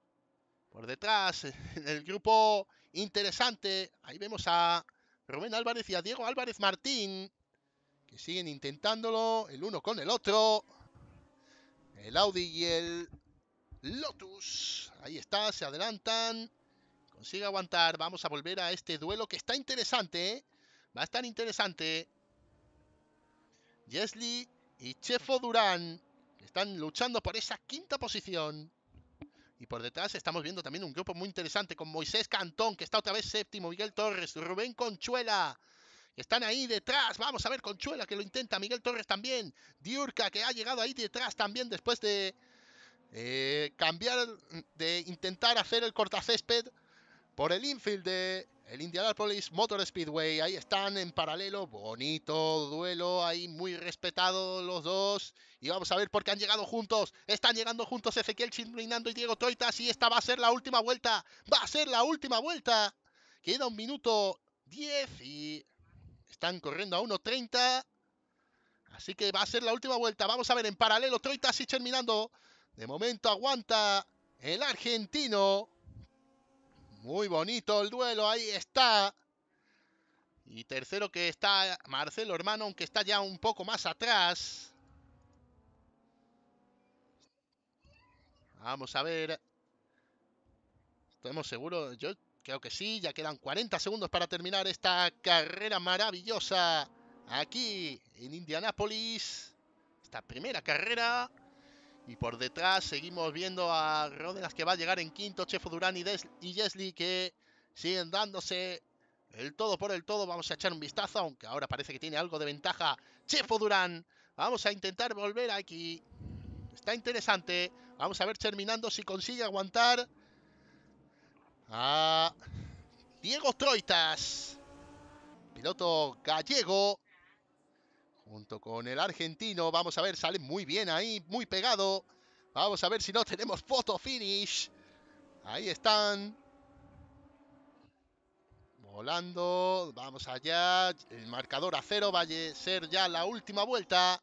S1: Por detrás, el grupo interesante, ahí vemos a Rubén Álvarez y a Diego Álvarez Martín, que siguen intentándolo el uno con el otro. El Audi y el Lotus. Ahí está, se adelantan. Consigue aguantar. Vamos a volver a este duelo que está interesante. ¿eh? Va a estar interesante. Jesli y Chefo Durán están luchando por esa quinta posición. Y por detrás estamos viendo también un grupo muy interesante con Moisés Cantón, que está otra vez séptimo, Miguel Torres, Rubén Conchuela. Están ahí detrás. Vamos a ver Conchuela que lo intenta, Miguel Torres también. Diurca que ha llegado ahí detrás también después de eh, cambiar, de intentar hacer el cortacésped por el infield de el Indianapolis Motor Speedway. Ahí están en paralelo. Bonito duelo, ahí muy respetados los dos. Y vamos a ver por qué han llegado juntos. Están llegando juntos Ezequiel Chimrinando y Diego Troitas. Y esta va a ser la última vuelta. Va a ser la última vuelta. Queda un minuto diez y están corriendo a 1.30. Así que va a ser la última vuelta. Vamos a ver en paralelo Troitas y terminando, De momento aguanta el argentino. Muy bonito el duelo, ahí está. Y tercero que está Marcelo Hermano, aunque está ya un poco más atrás. Vamos a ver. Estamos seguros, yo creo que sí. Ya quedan 40 segundos para terminar esta carrera maravillosa aquí en Indianápolis. Esta primera carrera. Y por detrás seguimos viendo a Rodenas que va a llegar en quinto. Chefo Durán y, Des que siguen dándose el todo por el todo. Vamos a echar un vistazo, aunque ahora parece que tiene algo de ventaja. Chefo Durán, vamos a intentar volver aquí. Está interesante. Vamos a ver terminando si consigue aguantar a Diego Troitas. Piloto gallego junto con el argentino. Vamos a ver, sale muy bien ahí, muy pegado. Vamos a ver si no tenemos foto finish. Ahí están. Volando, vamos allá. El marcador a cero va a ser ya la última vuelta.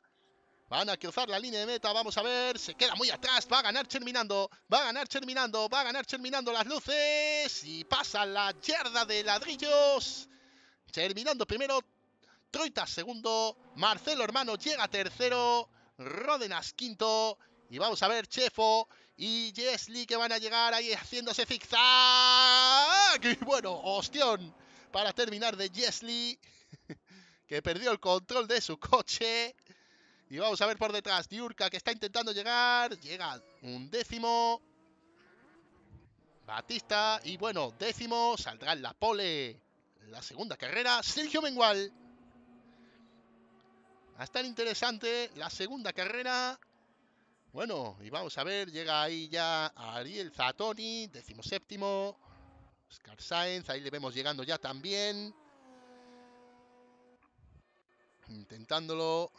S1: Van a cruzar la línea de meta, vamos a ver, se queda muy atrás, va a ganar terminando, va a ganar terminando, va a ganar terminando las luces y pasa la yarda de ladrillos. Terminando primero, Troitas segundo, Marcelo Hermano llega tercero, Rodenas, quinto, y vamos a ver Chefo y Jesli que van a llegar ahí haciéndose zigzag. Y bueno, ostión para terminar de Jesli, que perdió el control de su coche. Y vamos a ver por detrás Diurka que está intentando llegar. Llega un décimo. Batista. Y bueno, décimo. Saldrá en la pole. La segunda carrera. Sergio Mengual a estar interesante la segunda carrera. Bueno, y vamos a ver, llega ahí ya Ariel Zatoni, séptimo. Oscar Sainz, ahí le vemos llegando ya también. Intentándolo.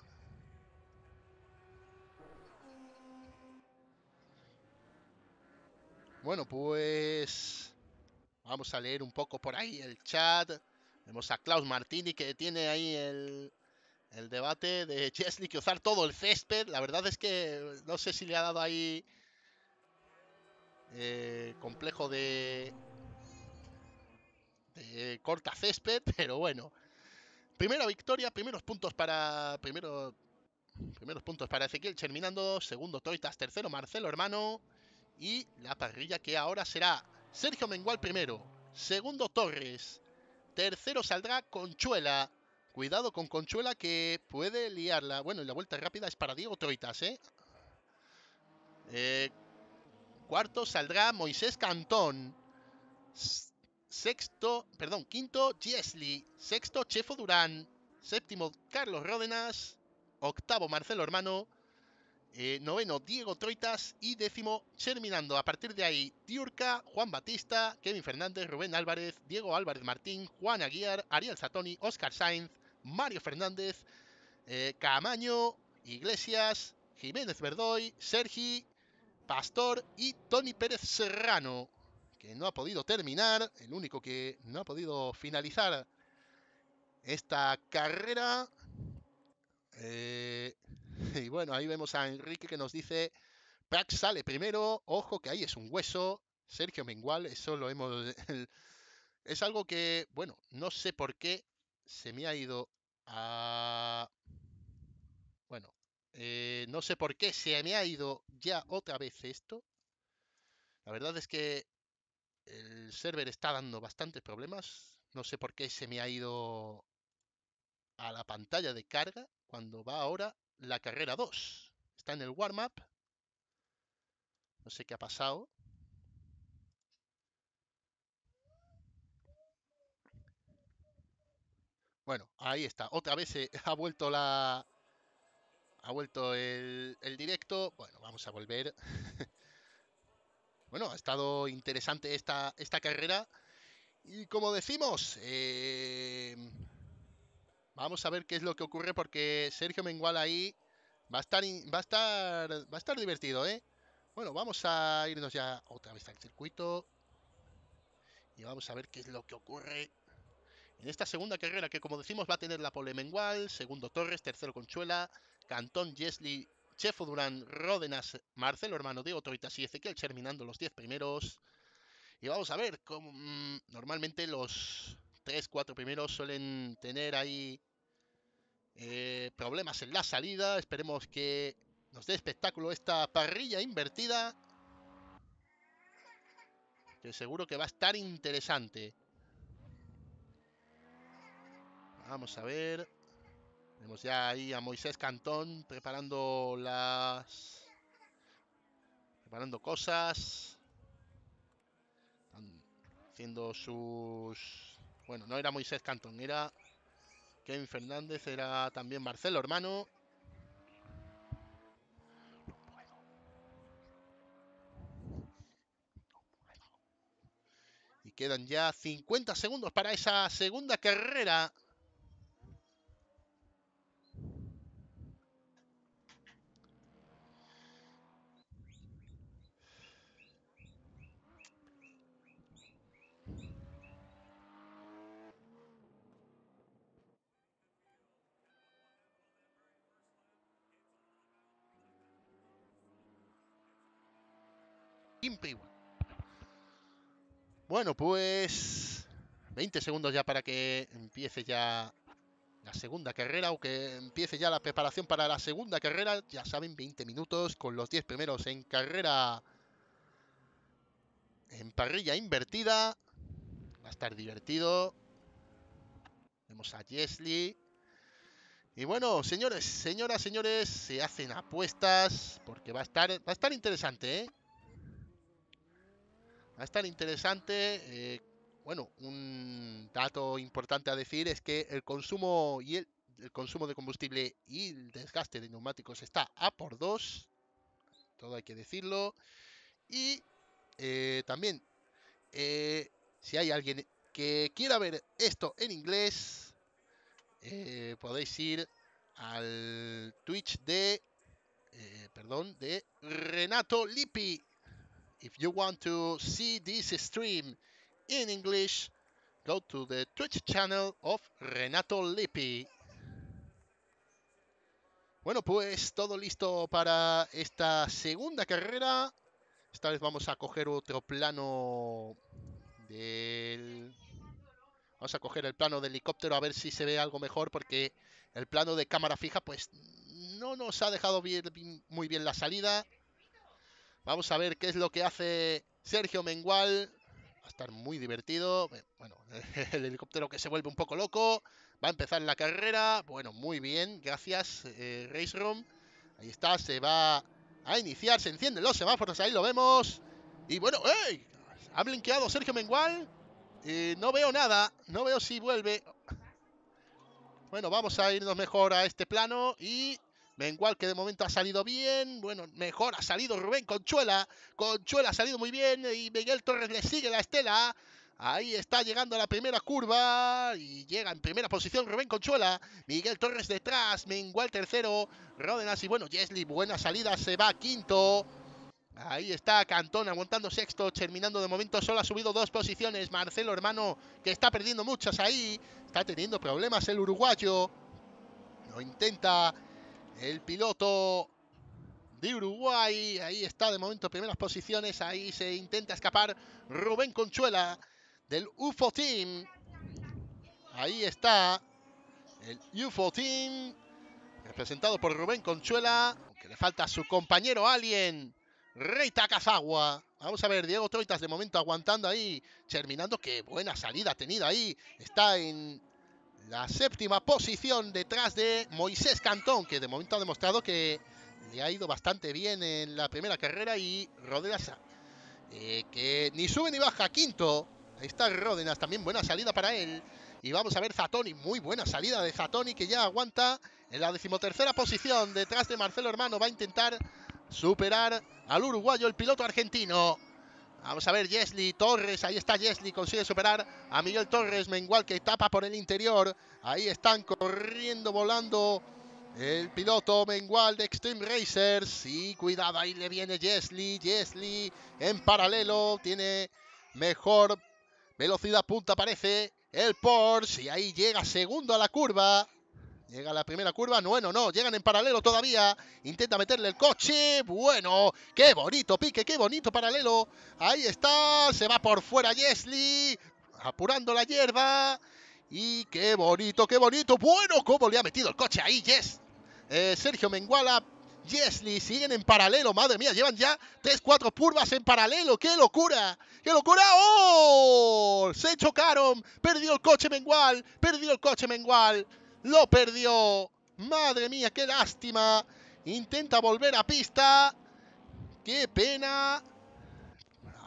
S1: Bueno, pues vamos a leer un poco por ahí el chat. Vemos a Klaus Martini que tiene ahí el, el debate de Chesley que usar todo el césped. La verdad es que no sé si le ha dado ahí eh, complejo de, corta césped, pero bueno. Primera victoria, primeros puntos para. Primero, primeros puntos para Ezequiel terminando. Segundo Toitas, tercero Marcelo Hermano. Y la parrilla que ahora será Sergio Mengual primero. Segundo Torres. Tercero saldrá Conchuela. Cuidado con Conchuela que puede liarla. Bueno, y la vuelta rápida es para Diego Troitas, ¿eh? eh cuarto saldrá Moisés Cantón. Sexto, perdón, quinto Jesli. Sexto Chefo Durán. Séptimo Carlos Ródenas. Octavo Marcelo Hermano. Eh, noveno Diego Troitas y décimo terminando a partir de ahí Diurca, Juan Batista, Kevin Fernández, Rubén Álvarez, Diego Álvarez Martín, Juan Aguiar, Ariel Zatoni, Oscar Sainz, Mario Fernández, eh, Camaño, Iglesias, Jiménez Verdoy, Sergi, Pastor y Tony Pérez Serrano, que no ha podido terminar, el único que no ha podido finalizar esta carrera. Eh, y bueno, ahí vemos a Enrique que nos dice, Prax sale primero, ojo que ahí es un hueso, Sergio Mengual, eso lo hemos... es algo que, bueno, no sé por qué se me ha ido Ah, bueno, eh, no sé por qué se me ha ido ya otra vez esto. La verdad es que el server está dando bastantes problemas. No sé por qué se me ha ido a la pantalla de carga cuando va ahora la carrera 2. Está en el warm-up. No sé qué ha pasado. Bueno, ahí está. Otra vez ha vuelto la. Ha vuelto el, directo. Bueno, vamos a volver. bueno, ha estado interesante esta, esta carrera. Y como decimos, eh, vamos a ver qué es lo que ocurre porque Sergio Mengual ahí va a estar, va a estar, va a estar divertido, ¿eh? Bueno, vamos a irnos ya otra vez al circuito y vamos a ver qué es lo que ocurre en esta segunda carrera, que como decimos va a tener la pole Mengual, segundo Torres, tercero Conchuela, Cantón, Jesli, Chefo Durán, Ródenas, Marcelo Hermano de Otroitas y Ezequiel terminando los 10 primeros. Y vamos a ver, cómo, mm, normalmente los 3, 4 primeros suelen tener ahí eh, problemas en la salida. Esperemos que nos dé espectáculo esta parrilla invertida. Que seguro que va a estar interesante. Vamos a ver. Vemos ya ahí a Moisés Cantón preparando las... Preparando cosas. Están haciendo sus... Bueno, no era Moisés Cantón, era... Kevin Fernández, era también Marcelo Hermano. Y quedan ya 50 segundos para esa segunda carrera Bueno, pues 20 segundos ya para que empiece ya la segunda carrera o que empiece ya la preparación para la segunda carrera. Ya saben, 20 minutos con los 10 primeros en carrera en parrilla invertida. Va a estar divertido. Vemos a Jesly. Y bueno, señores, señoras, señores, se hacen apuestas porque va a estar, va a estar interesante, ¿eh? Ah, es tan interesante. Eh, bueno, un dato importante a decir es que el consumo y el, consumo de combustible y el desgaste de neumáticos está a por dos, Todo hay que decirlo. Y eh, también, eh, si hay alguien que quiera ver esto en inglés, podéis ir al Twitch de, perdón, de Renato Lippi if you want to see this stream in English, go to the Twitch channel of Renato Lippi. Bueno, pues todo listo para esta segunda carrera. Esta vez vamos a coger otro plano del... Vamos a coger el plano del helicóptero a ver si se ve algo mejor porque el plano de cámara fija pues no nos ha dejado muy bien la salida. Vamos a ver qué es lo que hace Sergio Mengual. Va a estar muy divertido. Eh, bueno, el helicóptero que se vuelve un poco loco. Va a empezar la carrera. Bueno, muy bien. Gracias, eh, Race Room. Ahí está, se va a iniciar. Se encienden los semáforos, ahí lo vemos. Y bueno, ¡ey! Ha blinqueado Sergio Mengual. no veo nada. No veo si vuelve. Bueno, vamos a irnos mejor a este plano. Y Mengual que de momento ha salido bien. Bueno, mejor ha salido Rubén Conchuela. Conchuela ha salido muy bien y Miguel Torres le sigue la estela. Ahí está llegando a la primera curva y llega en primera posición Rubén Conchuela. Miguel Torres detrás, Mengual tercero, Rodenas y bueno, Jesli, buena salida, se va quinto. Ahí está Cantón aguantando sexto, terminando de momento solo ha subido dos posiciones. Marcelo hermano que está perdiendo muchas ahí, está teniendo problemas el uruguayo. Lo intenta el piloto de Uruguay. Ahí está de momento primeras posiciones. Ahí se intenta escapar Rubén Conchuela del UFO Team. Ahí está el UFO Team. Representado por Rubén Conchuela. Aunque le falta su compañero alien. Reita Casagua. Vamos a ver, Diego Troitas de momento aguantando ahí. Terminando. Qué buena salida ha tenido ahí. Está en la séptima posición detrás de Moisés Cantón, que de momento ha demostrado que le ha ido bastante bien en la primera carrera y Rodenas eh, que ni sube ni baja, quinto. Ahí está Rodenas, también buena salida para él. Y vamos a ver Zatoni, muy buena salida de Zatoni que ya aguanta en la decimotercera posición detrás de Marcelo Hermano. Va a intentar superar al uruguayo, el piloto argentino. Vamos a ver, Yesli Torres. Ahí está Yesli. Consigue superar a Miguel Torres. Mengual que tapa por el interior. Ahí están corriendo, volando. El piloto Mengual de Extreme Racers. Sí, cuidado, ahí le viene Yesli. Yesli en paralelo. Tiene mejor velocidad punta, parece. El Porsche. Y ahí llega segundo a la curva. Llega la primera curva, no, no, llegan en paralelo todavía. Intenta meterle el coche, bueno, qué bonito pique, qué bonito paralelo. Ahí está, se va por fuera Yesli, apurando la hierba. Y qué bonito, qué bonito, bueno, cómo le ha metido el coche ahí, Yes. Eh, Sergio Menguala, Yesli, siguen en paralelo, madre mía, llevan ya 3, 4 curvas en paralelo, qué locura, qué locura, ¡oh! Se chocaron, perdió el coche Mengual, perdió el coche Mengual. Lo perdió. Madre mía, qué lástima. Intenta volver a pista. Qué pena.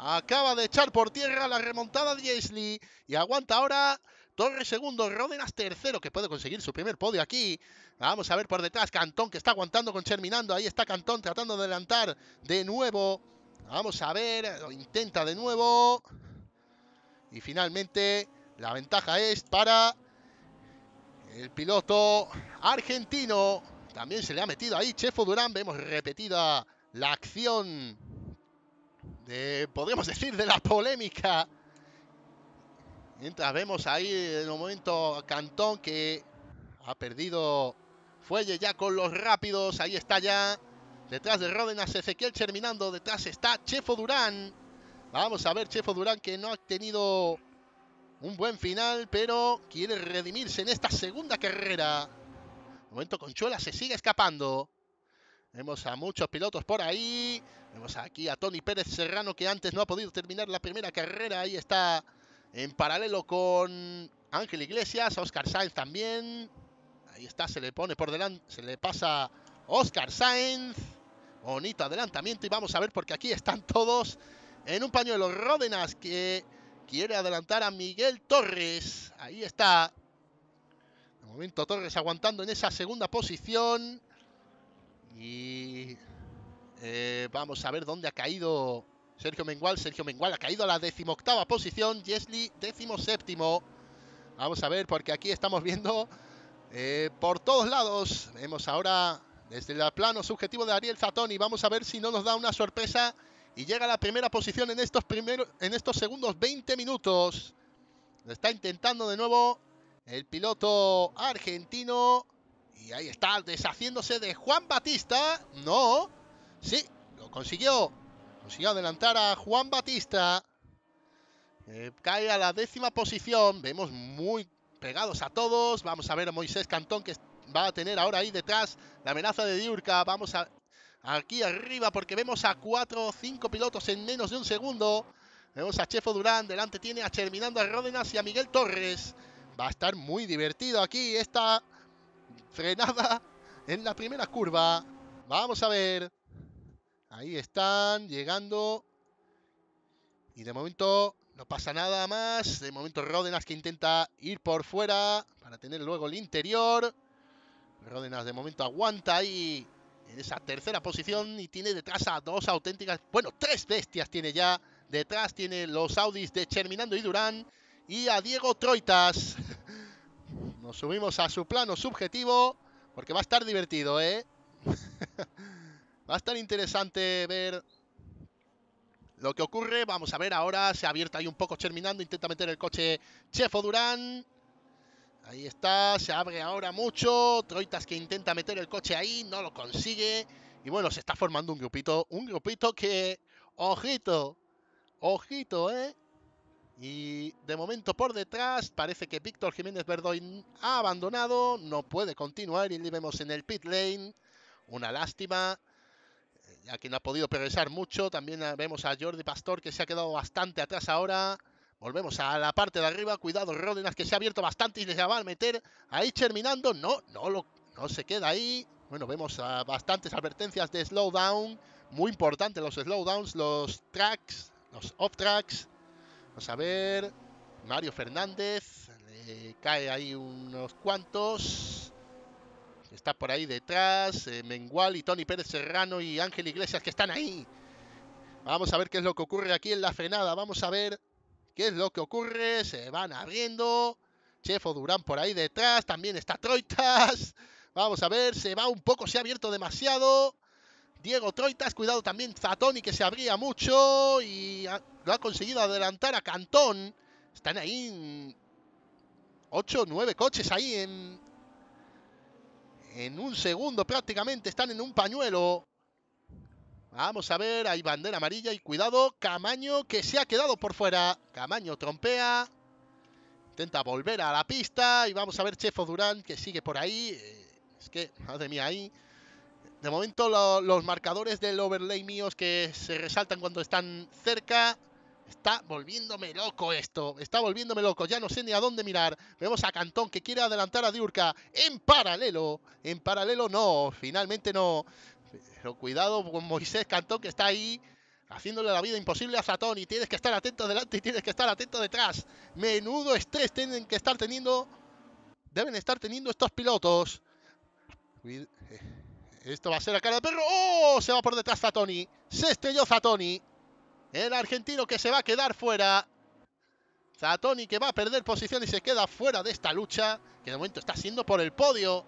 S1: Acaba de echar por tierra la remontada de Jaisley. Y aguanta ahora Torres segundo, Rodenas tercero, que puede conseguir su primer podio aquí. Vamos a ver por detrás, Cantón que está aguantando con Cherminando. Ahí está Cantón tratando de adelantar de nuevo. Vamos a ver, intenta de nuevo. Y finalmente la ventaja es para el piloto argentino también se le ha metido ahí. Chefo Durán, vemos repetida la acción de, podríamos decir, de la polémica. Mientras vemos ahí en un momento Cantón que ha perdido fuelle ya con los rápidos. Ahí está ya. Detrás de Rodenas Ezequiel terminando. Detrás está Chefo Durán. Vamos a ver Chefo Durán que no ha tenido un buen final, pero quiere redimirse en esta segunda carrera. momento Conchuela se sigue escapando. Vemos a muchos pilotos por ahí. Vemos aquí a Tony Pérez Serrano que antes no ha podido terminar la primera carrera. Ahí está en paralelo con Ángel Iglesias, Oscar Sainz también. Ahí está, se le pone por delante, se le pasa Oscar Sainz. Bonito adelantamiento y vamos a ver porque aquí están todos en un pañuelo. Ródenas que Quiere adelantar a Miguel Torres. Ahí está. De momento Torres aguantando en esa segunda posición. Y eh, vamos a ver dónde ha caído Sergio Mengual. Sergio Mengual ha caído a la decimoctava posición. Jesli, séptimo Vamos a ver, porque aquí estamos viendo eh, por todos lados. Vemos ahora desde el plano subjetivo de Ariel y Vamos a ver si no nos da una sorpresa y llega a la primera posición en estos, primeros, en estos segundos 20 minutos. Lo está intentando de nuevo el piloto argentino. Y ahí está, deshaciéndose de Juan Batista. No, sí, lo consiguió. Consiguió adelantar a Juan Batista. Eh, cae a la décima posición. Vemos muy pegados a todos. Vamos a ver a Moisés Cantón que va a tener ahora ahí detrás la amenaza de Diurca. Vamos a aquí arriba porque vemos a cuatro o cinco pilotos en menos de un segundo. Vemos a Chefo Durán, delante tiene a terminando a Ródenas y a Miguel Torres. Va a estar muy divertido aquí esta frenada en la primera curva. Vamos a ver. Ahí están llegando. Y de momento no pasa nada más. De momento Ródenas que intenta ir por fuera para tener luego el interior. Ródenas de momento aguanta ahí en esa tercera posición y tiene detrás a dos auténticas, bueno, tres bestias tiene ya. Detrás tiene los Audis de Cherminando y Durán y a Diego Troitas. Nos subimos a su plano subjetivo porque va a estar divertido, ¿eh? va a estar interesante ver lo que ocurre. Vamos a ver ahora, se ha abierto ahí un poco Cherminando, intenta meter el coche Chefo Durán. Ahí está, se abre ahora mucho. Troitas que intenta meter el coche ahí, no lo consigue. Y bueno, se está formando un grupito. Un grupito que. Ojito. Ojito, ¿eh? Y de momento por detrás parece que Víctor Jiménez Verdoy ha abandonado, no puede continuar y le vemos en el pit lane. Una lástima, ya que no ha podido progresar mucho. También vemos a Jordi Pastor que se ha quedado bastante atrás ahora. Volvemos a la parte de arriba. Cuidado, Ródenas, que se ha abierto bastante y se va a meter ahí terminando. No, no, no se queda ahí. Bueno, vemos bastantes advertencias de slowdown. Muy importante los slowdowns, los tracks, los off tracks. Vamos a ver. Mario Fernández. Le cae ahí unos cuantos. Está por ahí detrás. Eh, Mengual y Tony Pérez Serrano y Ángel Iglesias que están ahí. Vamos a ver qué es lo que ocurre aquí en la frenada. Vamos a ver ¿Qué es lo que ocurre? Se van abriendo. Chefo Durán por ahí detrás. También está Troitas. Vamos a ver. Se va un poco. Se ha abierto demasiado. Diego Troitas. Cuidado también Zatoni que se abría mucho. Y lo ha conseguido adelantar a Cantón. Están ahí 8 9 coches ahí en, en un segundo prácticamente. Están en un pañuelo. Vamos a ver, hay bandera amarilla y cuidado, Camaño que se ha quedado por fuera. Camaño trompea, intenta volver a la pista y vamos a ver Chefo Durán que sigue por ahí. Eh, es que, madre mía, ahí... De momento los marcadores del overlay míos que se resaltan cuando están cerca Está volviéndome loco esto. Está volviéndome loco. Ya no sé ni a dónde mirar. Vemos a Cantón que quiere adelantar a Diurka. En paralelo. En paralelo no. Finalmente no. Pero cuidado con Moisés Cantón que está ahí haciéndole la vida imposible a Satón tienes que estar atento delante y tienes que estar atento detrás. Menudo estrés tienen que estar teniendo, deben estar teniendo estos pilotos. Eh, esto va a ser a cara de perro. ¡Oh! Se va por detrás Zatoni. Se estrelló Zatoni. El argentino que se va a quedar fuera. Zatoni que va a perder posición y se queda fuera de esta lucha. Que de momento está siendo por el podio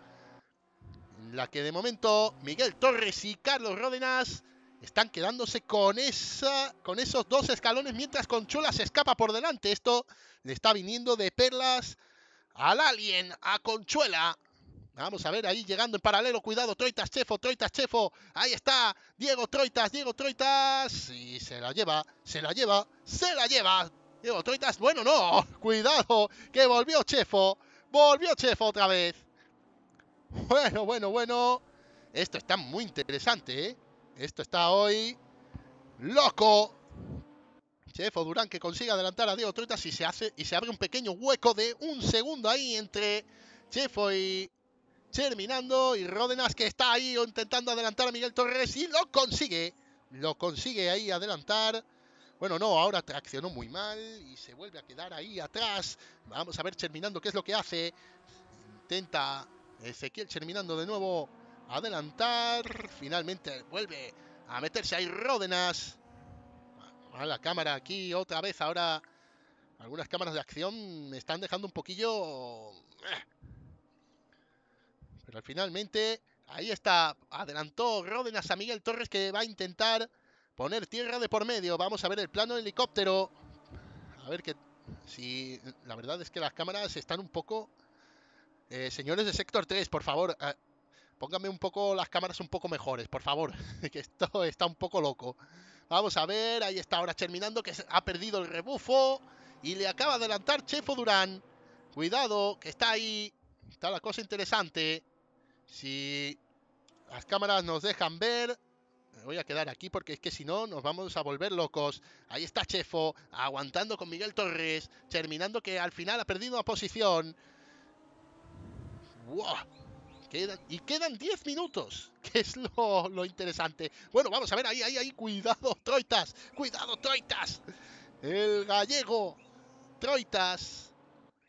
S1: la que de momento Miguel Torres y Carlos Ródenas están quedándose con, esa, con esos dos escalones mientras Conchuela se escapa por delante. Esto le está viniendo de perlas al alien, a Conchuela. Vamos a ver ahí llegando en paralelo. Cuidado, Troitas, Chefo, Troitas, Chefo. Ahí está Diego Troitas, Diego Troitas. Y se la lleva, se la lleva, se la lleva. Diego Troitas, bueno, no. Cuidado, que volvió Chefo. Volvió Chefo otra vez. Bueno, bueno, bueno. Esto está muy interesante, ¿eh? Esto está hoy loco. Chefo Durán que consigue adelantar a Diego Truitas y se hace y se abre un pequeño hueco de un segundo ahí entre Chefo y terminando y Rodenas que está ahí intentando adelantar a Miguel Torres y lo consigue. Lo consigue ahí adelantar. Bueno, no, ahora traccionó muy mal y se vuelve a quedar ahí atrás. Vamos a ver terminando qué es lo que hace. Intenta Ezequiel terminando de nuevo. Adelantar. Finalmente vuelve a meterse ahí Ródenas. A la cámara aquí otra vez. Ahora algunas cámaras de acción me están dejando un poquillo... Eh. Pero finalmente ahí está. Adelantó Ródenas a Miguel Torres que va a intentar poner tierra de por medio. Vamos a ver el plano helicóptero. A ver que... Si... La verdad es que las cámaras están un poco eh, señores de Sector 3, por favor, eh, pónganme un poco las cámaras un poco mejores, por favor, que esto está un poco loco. Vamos a ver, ahí está ahora terminando, que ha perdido el rebufo y le acaba de adelantar Chefo Durán. Cuidado, que está ahí, está la cosa interesante. Si las cámaras nos dejan ver, me voy a quedar aquí porque es que si no nos vamos a volver locos. Ahí está Chefo, aguantando con Miguel Torres, terminando que al final ha perdido la posición y quedan 10 minutos, que es lo, interesante. Bueno, vamos a ver, ahí, ahí, ahí. Cuidado, Troitas. Cuidado, Troitas. El gallego. Troitas.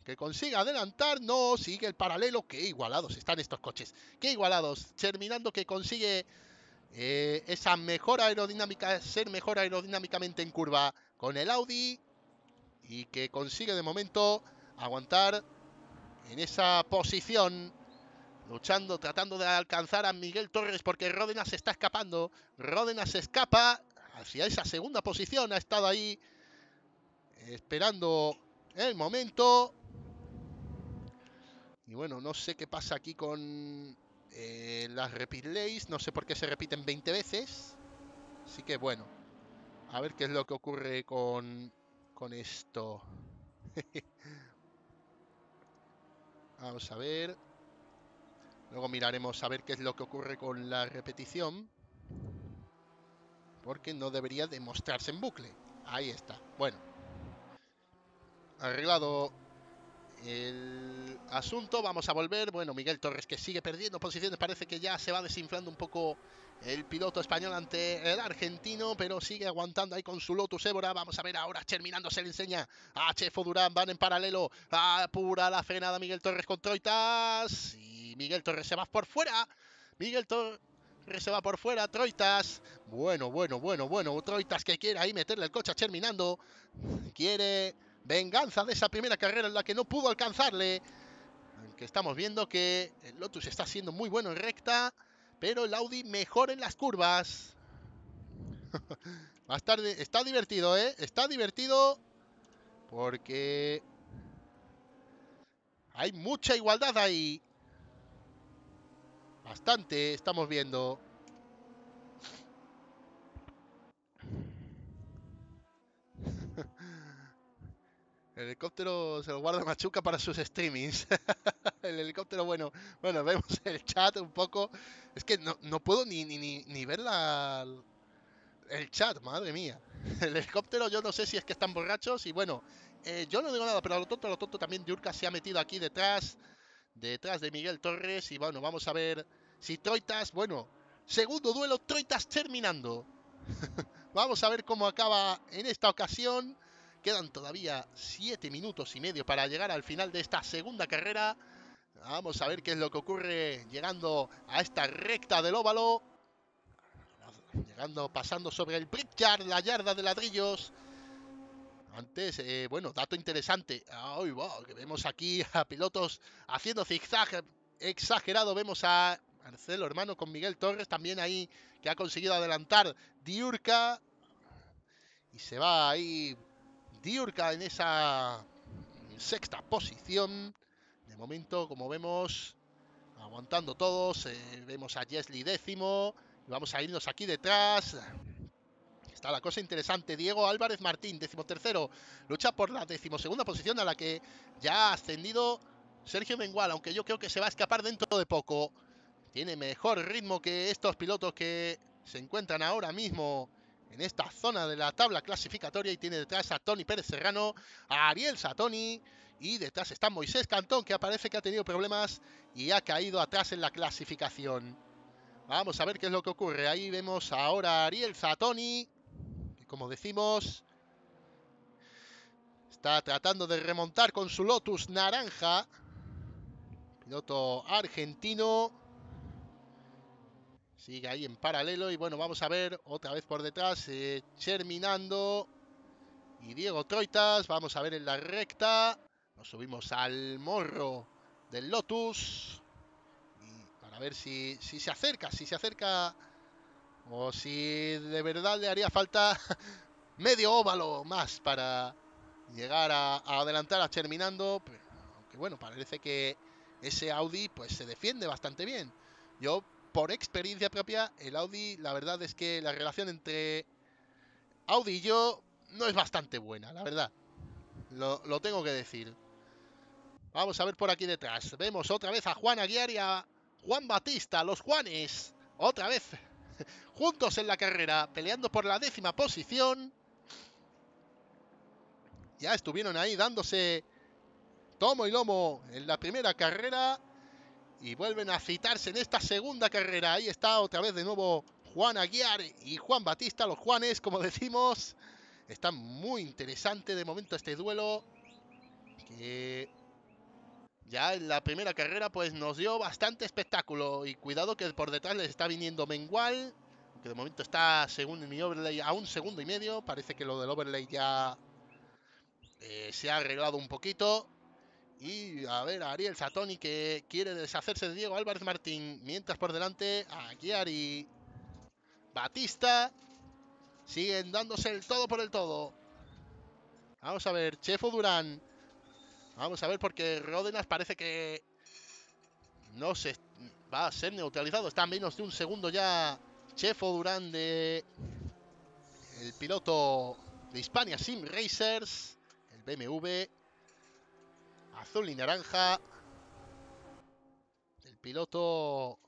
S1: Que consiga adelantar. No, sigue el paralelo. Qué igualados están estos coches. Qué igualados. Terminando que consigue eh, esa mejora aerodinámica, ser mejor aerodinámicamente en curva con el Audi. Y que consigue de momento aguantar en esa posición. Luchando, tratando de alcanzar a Miguel Torres porque Ródenas se está escapando. Ródenas se escapa hacia esa segunda posición. Ha estado ahí esperando el momento. Y bueno, no sé qué pasa aquí con eh, las leys No sé por qué se repiten 20 veces. Así que bueno, a ver qué es lo que ocurre con, con esto. Vamos a ver. Luego miraremos a ver qué es lo que ocurre con la repetición. Porque no debería demostrarse en bucle. Ahí está. Bueno. Arreglado el asunto. Vamos a volver. Bueno, Miguel Torres que sigue perdiendo posiciones. Parece que ya se va desinflando un poco el piloto español ante el argentino, pero sigue aguantando ahí con su Lotus Évora. Vamos a ver ahora, terminando, se le enseña a Chefo Durán. Van en paralelo Apura la frenada Miguel Torres con Troitas. Y Miguel Torres se va por fuera. Miguel Torres se va por fuera, Troitas. Bueno, bueno, bueno, bueno. Troitas que quiere ahí meterle el coche a Cherminando. Quiere venganza de esa primera carrera en la que no pudo alcanzarle. Aunque estamos viendo que el Lotus está siendo muy bueno en recta pero el Audi mejor en las curvas. Más tarde, está divertido, ¿eh? Está divertido porque hay mucha igualdad ahí. Bastante estamos viendo. El helicóptero se lo guarda Machuca para sus streamings. el helicóptero, bueno, bueno, vemos el chat un poco. Es que no, puedo ni, ni, ni, ver el chat, madre mía. El helicóptero, yo no sé si es que están borrachos y bueno, eh, yo no digo nada, pero a lo tonto, a lo tonto también Yurka se ha metido aquí detrás, detrás de Miguel Torres y bueno, vamos a ver si Troitas, bueno, segundo duelo, Troitas terminando. vamos a ver cómo acaba en esta ocasión. Quedan todavía 7 minutos y medio para llegar al final de esta segunda carrera. Vamos a ver qué es lo que ocurre llegando a esta recta del óvalo. Llegando, pasando sobre el Brickyard, la yarda de ladrillos. Antes, eh, bueno, dato interesante. Ay, vemos aquí a pilotos haciendo zigzag exagerado. Vemos a Marcelo Hermano con Miguel Torres también ahí, que ha conseguido adelantar Diurca. Y se va ahí Diurka en esa sexta posición. De momento, como vemos, aguantando todos. Eh, vemos a Jesli décimo. Vamos a irnos aquí detrás. Está la cosa interesante. Diego Álvarez Martín, tercero. Lucha por la decimosegunda posición a la que ya ha ascendido Sergio Mengual, aunque yo creo que se va a escapar dentro de poco. Tiene mejor ritmo que estos pilotos que se encuentran ahora mismo en esta zona de la tabla clasificatoria y tiene detrás a Tony Pérez Serrano, a Ariel Satoni y detrás está Moisés Cantón que aparece que ha tenido problemas y ha caído atrás en la clasificación. Vamos a ver qué es lo que ocurre. Ahí vemos ahora a Ariel Satoni. como decimos, está tratando de remontar con su Lotus naranja. Piloto argentino. Sigue ahí en paralelo y bueno, vamos a ver otra vez por detrás, eh, terminando. Y Diego Troitas, vamos a ver en la recta. Nos subimos al morro del Lotus. para ver si, si se acerca, si se acerca o si de verdad le haría falta medio óvalo más para llegar a, adelantar a Terminando. aunque bueno, parece que ese Audi pues se defiende bastante bien. Yo por experiencia propia, el Audi, la verdad es que la relación entre Audi y yo no es bastante buena, la verdad. Lo, tengo que decir. Vamos a ver por aquí detrás. Vemos otra vez a Juan Aguiar y a Juan Batista, los Juanes. Otra vez juntos en la carrera, peleando por la décima posición. Ya estuvieron ahí dándose tomo y lomo en la primera carrera y vuelven a citarse en esta segunda carrera. Ahí está otra vez de nuevo Juan Aguiar y Juan Batista. Los Juanes, como decimos, está muy interesante de momento este duelo. Que ya en la primera carrera pues nos dio bastante espectáculo. Y cuidado que por detrás les está viniendo Mengual. Que de momento está, según mi overlay, a un segundo y medio. Parece que lo del overlay ya eh, se ha arreglado un poquito. Y a ver, Ariel Satoni que quiere deshacerse de Diego Álvarez Martín. Mientras por delante, aquí Ari Batista. Siguen dándose el todo por el todo. Vamos a ver, Chefo Durán. Vamos a ver, porque Rodenas parece que no se va a ser neutralizado. Está a menos de un segundo ya Chefo Durán de el piloto de Hispania Sim Racers, el BMW azul y naranja. El piloto...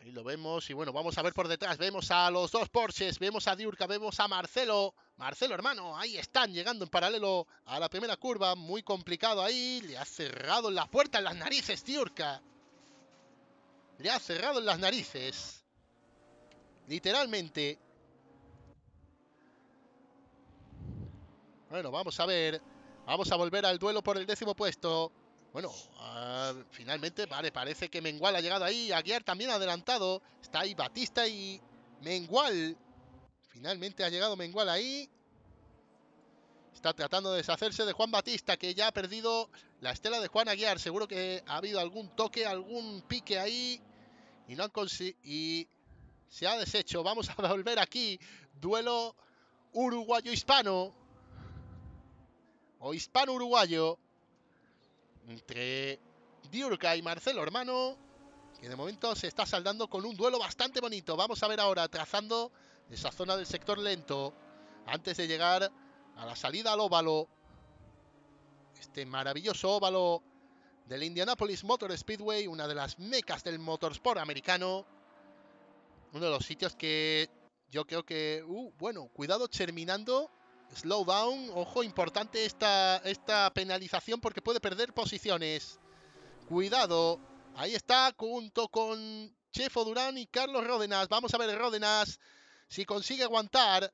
S1: Ahí lo vemos. Y bueno, vamos a ver por detrás. Vemos a los dos Porsches. Vemos a Diurka. Vemos a Marcelo. Marcelo, hermano. Ahí están llegando en paralelo a la primera curva. Muy complicado ahí. Le ha cerrado en la puerta en las narices Diurka. Le ha cerrado en las narices. Literalmente. Bueno, vamos a ver. Vamos a volver al duelo por el décimo puesto. Bueno, ah, finalmente, vale, parece que Mengual ha llegado ahí. Aguiar también ha adelantado. Está ahí Batista y Mengual. Finalmente ha llegado Mengual ahí. Está tratando de deshacerse de Juan Batista, que ya ha perdido la estela de Juan Aguiar. Seguro que ha habido algún toque, algún pique ahí. Y no han Y se ha deshecho. Vamos a volver aquí. Duelo uruguayo-hispano o hispano-uruguayo entre Diurka y Marcelo Hermano, que de momento se está saldando con un duelo bastante bonito. Vamos a ver ahora trazando esa zona del sector lento antes de llegar a la salida al óvalo. Este maravilloso óvalo del Indianapolis Motor Speedway, una de las mecas del motorsport americano. Uno de los sitios que yo creo que... Uh, bueno, cuidado terminando Slowdown, ojo, importante esta, esta penalización porque puede perder posiciones. Cuidado, ahí está, junto con Chefo Durán y Carlos Ródenas. Vamos a ver Ródenas si consigue aguantar.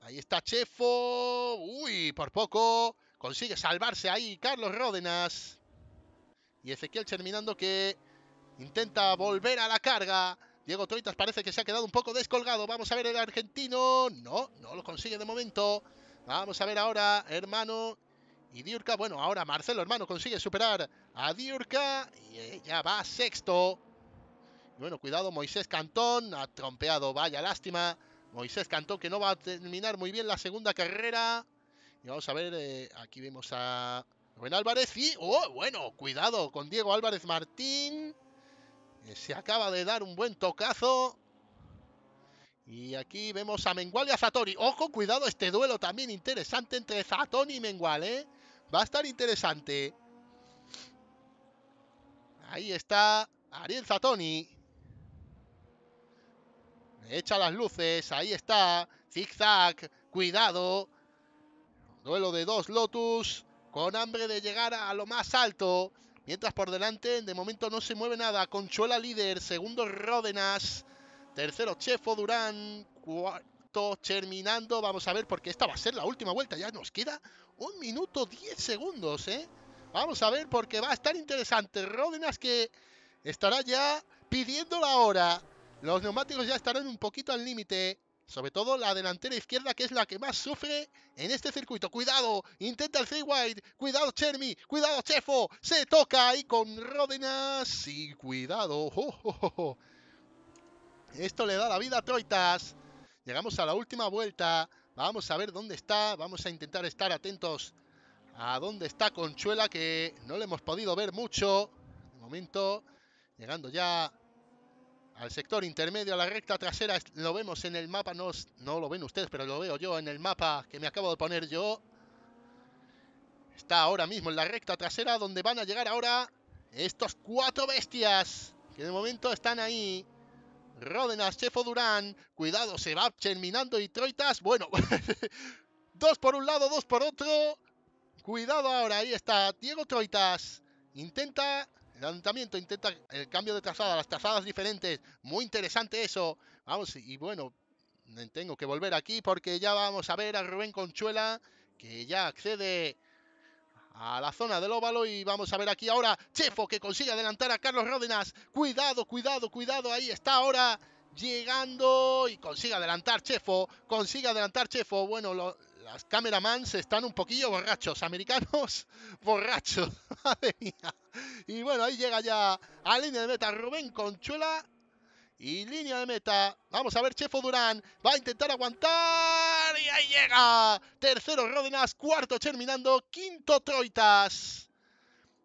S1: Ahí está Chefo. Uy, por poco. Consigue salvarse ahí Carlos Ródenas. Y Ezequiel terminando que intenta volver a la carga. Diego Troitas parece que se ha quedado un poco descolgado. Vamos a ver el argentino. No, no lo consigue de momento. Vamos a ver ahora, hermano. Y Diurka, bueno, ahora Marcelo, hermano, consigue superar a Diurca, Y eh, ya va sexto. bueno, cuidado, Moisés Cantón. Ha trompeado, vaya lástima. Moisés Cantón que no va a terminar muy bien la segunda carrera. Y vamos a ver, eh, aquí vemos a Rubén Álvarez. Y, oh, bueno, cuidado con Diego Álvarez Martín. Eh, se acaba de dar un buen tocazo. Y aquí vemos a Mengual y a Satori. Ojo, cuidado este duelo también interesante entre Zatoni y Mengual, ¿eh? Va a estar interesante. Ahí está Ariel Zatoni. Echa las luces, ahí está. Zigzag. cuidado. Duelo de dos Lotus con hambre de llegar a lo más alto. Mientras por delante, de momento no se mueve nada. Conchuela líder, segundo Ródenas, tercero Chefo Durán, cuarto Terminando. Vamos a ver, porque esta va a ser la última vuelta. Ya nos queda un minuto diez segundos, ¿eh? Vamos a ver, porque va a estar interesante. Ródenas que estará ya pidiendo la hora. Los neumáticos ya estarán un poquito al límite sobre todo la delantera izquierda, que es la que más sufre en este circuito. Cuidado, intenta el free wide, cuidado Chermi, cuidado Chefo, se toca ahí con Rodenas. y cuidado. Esto le da la vida a Troitas. Llegamos a la última vuelta, vamos a ver dónde está, vamos a intentar estar atentos a dónde está Conchuela, que no le hemos podido ver mucho. De momento, llegando ya al sector intermedio, a la recta trasera. Lo vemos en el mapa, no, no lo ven ustedes, pero lo veo yo en el mapa que me acabo de poner yo. Está ahora mismo en la recta trasera donde van a llegar ahora estos cuatro bestias que de momento están ahí. Rodenas, Chefo Durán. Cuidado, se va terminando y Troitas. Bueno, dos por un lado, dos por otro. Cuidado ahora, ahí está Diego Troitas. Intenta ayuntamiento intenta el cambio de trazada, las trazadas diferentes. Muy interesante eso. Vamos, y bueno, tengo que volver aquí porque ya vamos a ver a Rubén Conchuela que ya accede a la zona del óvalo y vamos a ver aquí ahora Chefo que consigue adelantar a Carlos Ródenas. Cuidado, cuidado, cuidado, ahí está ahora llegando y consigue adelantar Chefo, consigue adelantar Chefo. Bueno, lo, cameramans están un poquillo borrachos, americanos borrachos, madre mía. Y bueno, ahí llega ya a línea de meta Rubén Conchuela y línea de meta. Vamos a ver, Chefo Durán va a intentar aguantar y ahí llega. Tercero Rodenas, cuarto terminando, quinto Troitas.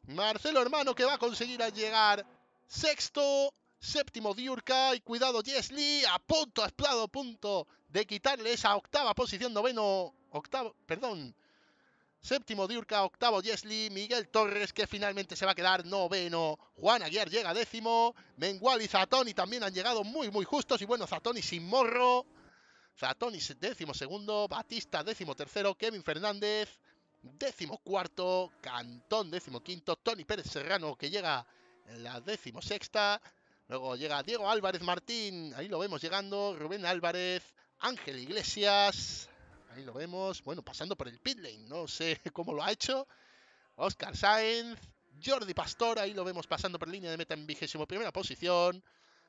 S1: Marcelo Hermano que va a conseguir llegar. Sexto, séptimo Diurca y cuidado Jesli a punto, a punto de quitarle esa octava posición noveno octavo, perdón, séptimo Diurka, octavo Yesli, Miguel Torres que finalmente se va a quedar noveno, Juan Aguiar llega décimo, Mengual y Zatoni también han llegado muy muy justos y bueno, Zatoni sin morro, Zatoni décimo segundo, Batista décimo tercero, Kevin Fernández décimo cuarto, Cantón décimo quinto, Tony Pérez Serrano que llega en la décimo sexta, luego llega Diego Álvarez Martín, ahí lo vemos llegando, Rubén Álvarez, Ángel Iglesias, Ahí lo vemos, bueno, pasando por el pit lane, no sé cómo lo ha hecho. Oscar Sainz, Jordi Pastor, ahí lo vemos pasando por línea de meta en vigésimo primera posición.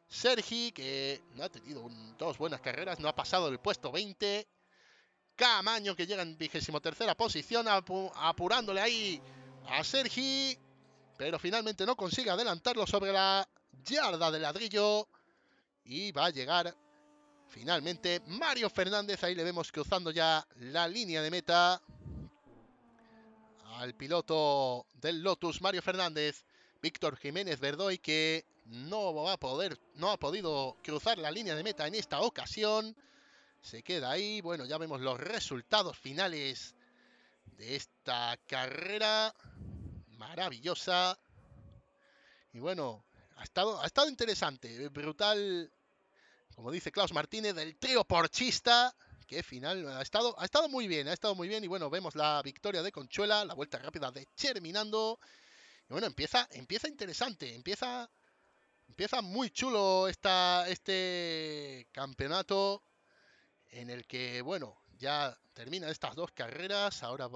S1: Sergi, que no ha tenido dos buenas carreras, no ha pasado el puesto 20. Camaño, que llega en vigésimo tercera posición, apurándole ahí a Sergi. Pero finalmente no consigue adelantarlo sobre la yarda de ladrillo. Y va a llegar Finalmente, Mario Fernández, ahí le vemos cruzando ya la línea de meta al piloto del Lotus, Mario Fernández, Víctor Jiménez Verdoy, que no va a poder, no ha podido cruzar la línea de meta en esta ocasión. Se queda ahí. Bueno, ya vemos los resultados finales de esta carrera maravillosa. Y bueno, ha estado, ha estado interesante, brutal como dice Klaus Martínez, del trío porchista. ...que final ha estado, ha estado muy bien, ha estado muy bien. Y bueno, vemos la victoria de Conchuela, la vuelta rápida de Cherminando. Y bueno, empieza, empieza interesante, empieza, empieza muy chulo esta, este campeonato en el que, bueno, ya terminan estas dos carreras. Ahora,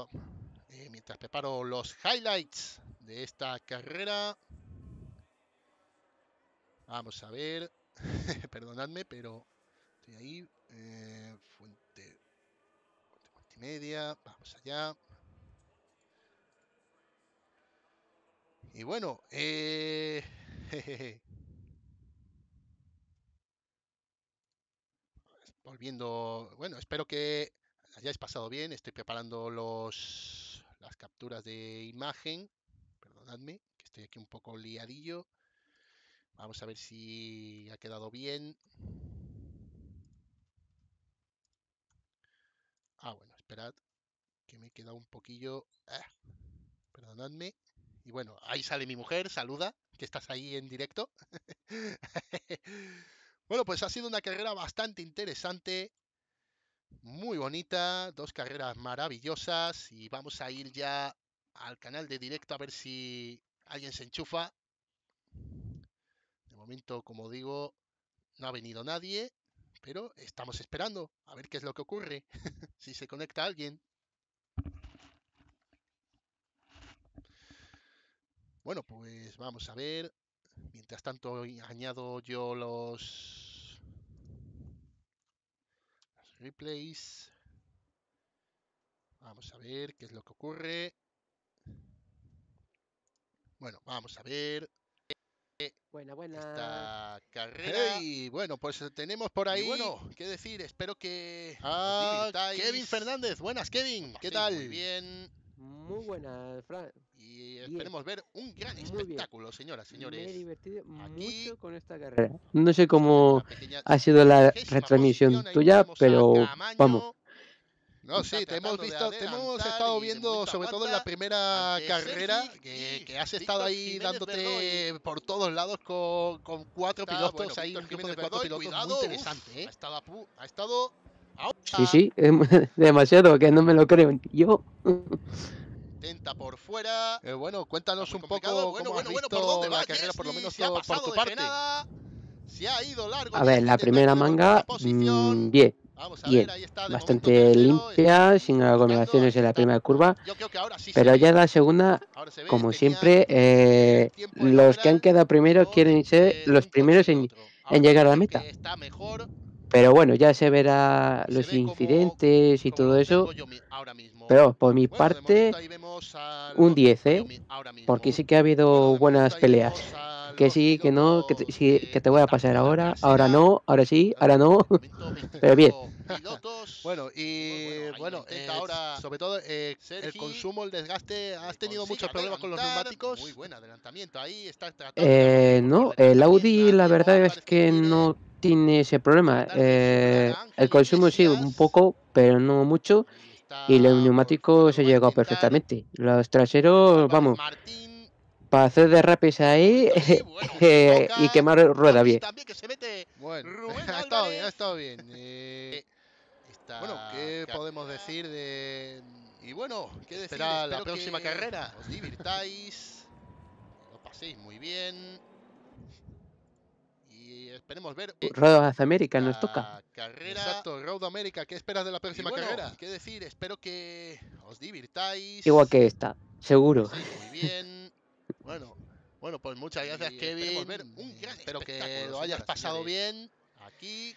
S1: eh, mientras preparo los highlights de esta carrera, vamos a ver. Perdonadme, pero estoy ahí. Eh, fuente, multimedia. Vamos allá. Y bueno, eh, volviendo. Bueno, espero que hayáis pasado bien. Estoy preparando los las capturas de imagen. Perdonadme, que estoy aquí un poco liadillo. Vamos a ver si ha quedado bien. Ah, bueno, esperad, que me he quedado un poquillo... Ah, perdonadme. Y bueno, ahí sale mi mujer, saluda, que estás ahí en directo. bueno, pues ha sido una carrera bastante interesante, muy bonita, dos carreras maravillosas y vamos a ir ya al canal de directo a ver si alguien se enchufa momento, como digo, no ha venido nadie, pero estamos esperando a ver qué es lo que ocurre, si se conecta alguien. Bueno, pues vamos a ver. Mientras tanto, añado yo los, los replays. Vamos a ver qué es lo que ocurre. Bueno, vamos a ver. Eh, buena, buena. Esta carrera. Y bueno, pues eh, tenemos por ahí. Bueno, qué decir, espero que. Ah, Kevin Fernández. Buenas, Kevin. ¿Qué tal? Muy bien. Muy buenas, Fran. Y esperemos ver un gran espectáculo, señoras, señores. Aquí, con esta carrera. No
S2: sé cómo ha sido la retransmisión tuya, pero vamos.
S1: No, sí, te hemos visto, te hemos estado viendo, sobre todo en la primera carrera, que, has estado ahí dándote por todos lados con, cuatro pilotos, bueno, ahí un grupo de cuatro pilotos muy interesante. ¿eh? Ha estado,
S2: ha estado Sí, sí, demasiado, que no me lo creo yo. Tenta
S1: por fuera. Eh, bueno, cuéntanos un poco cómo bueno, has la carrera, por lo menos por tu parte. A
S2: ver, la primera manga, bien bien, bastante limpia, eh, sin aglomeraciones en la primera curva, pero ya en la segunda, como este siempre, eh, los que han quedado primero quieren ser los primeros en, llegar a la meta. Pero bueno, ya se verá los incidentes y todo eso. Pero por mi parte, un 10, ¿eh? Porque sí que ha habido buenas peleas que sí, que no, que te, que te voy a pasar ahora, ahora no, ahora sí, ahora no, pero bien.
S3: bueno,
S1: y bueno, eh, sobre todo eh, el consumo, el desgaste, ¿has tenido muchos problemas con los neumáticos? Muy buen adelantamiento,
S2: ahí está eh, No, el Audi la verdad es que no tiene ese problema. el consumo sí, un poco, pero no mucho. Y los neumáticos se llegó perfectamente. Los traseros, vamos, para hacer derrapes ahí eh, eh, y quemar rueda bien. También que se mete
S1: bueno, ha estado bien, eh, bueno, ¿qué podemos decir de...? Y bueno, ¿qué decir? Espero la próxima carrera. Os divirtáis, lo paséis muy bien.
S2: Y esperemos ver... hacia América nos toca.
S1: Carrera. Exacto, Road América. ¿Qué esperas de la próxima bueno, carrera? ¿Qué decir? Espero que
S2: os divirtáis. Igual que esta, seguro. Muy bien. Bueno, bueno, pues muchas gracias,
S1: y Kevin. Ver un mm, gran Espero que lo hayas pasado bien aquí.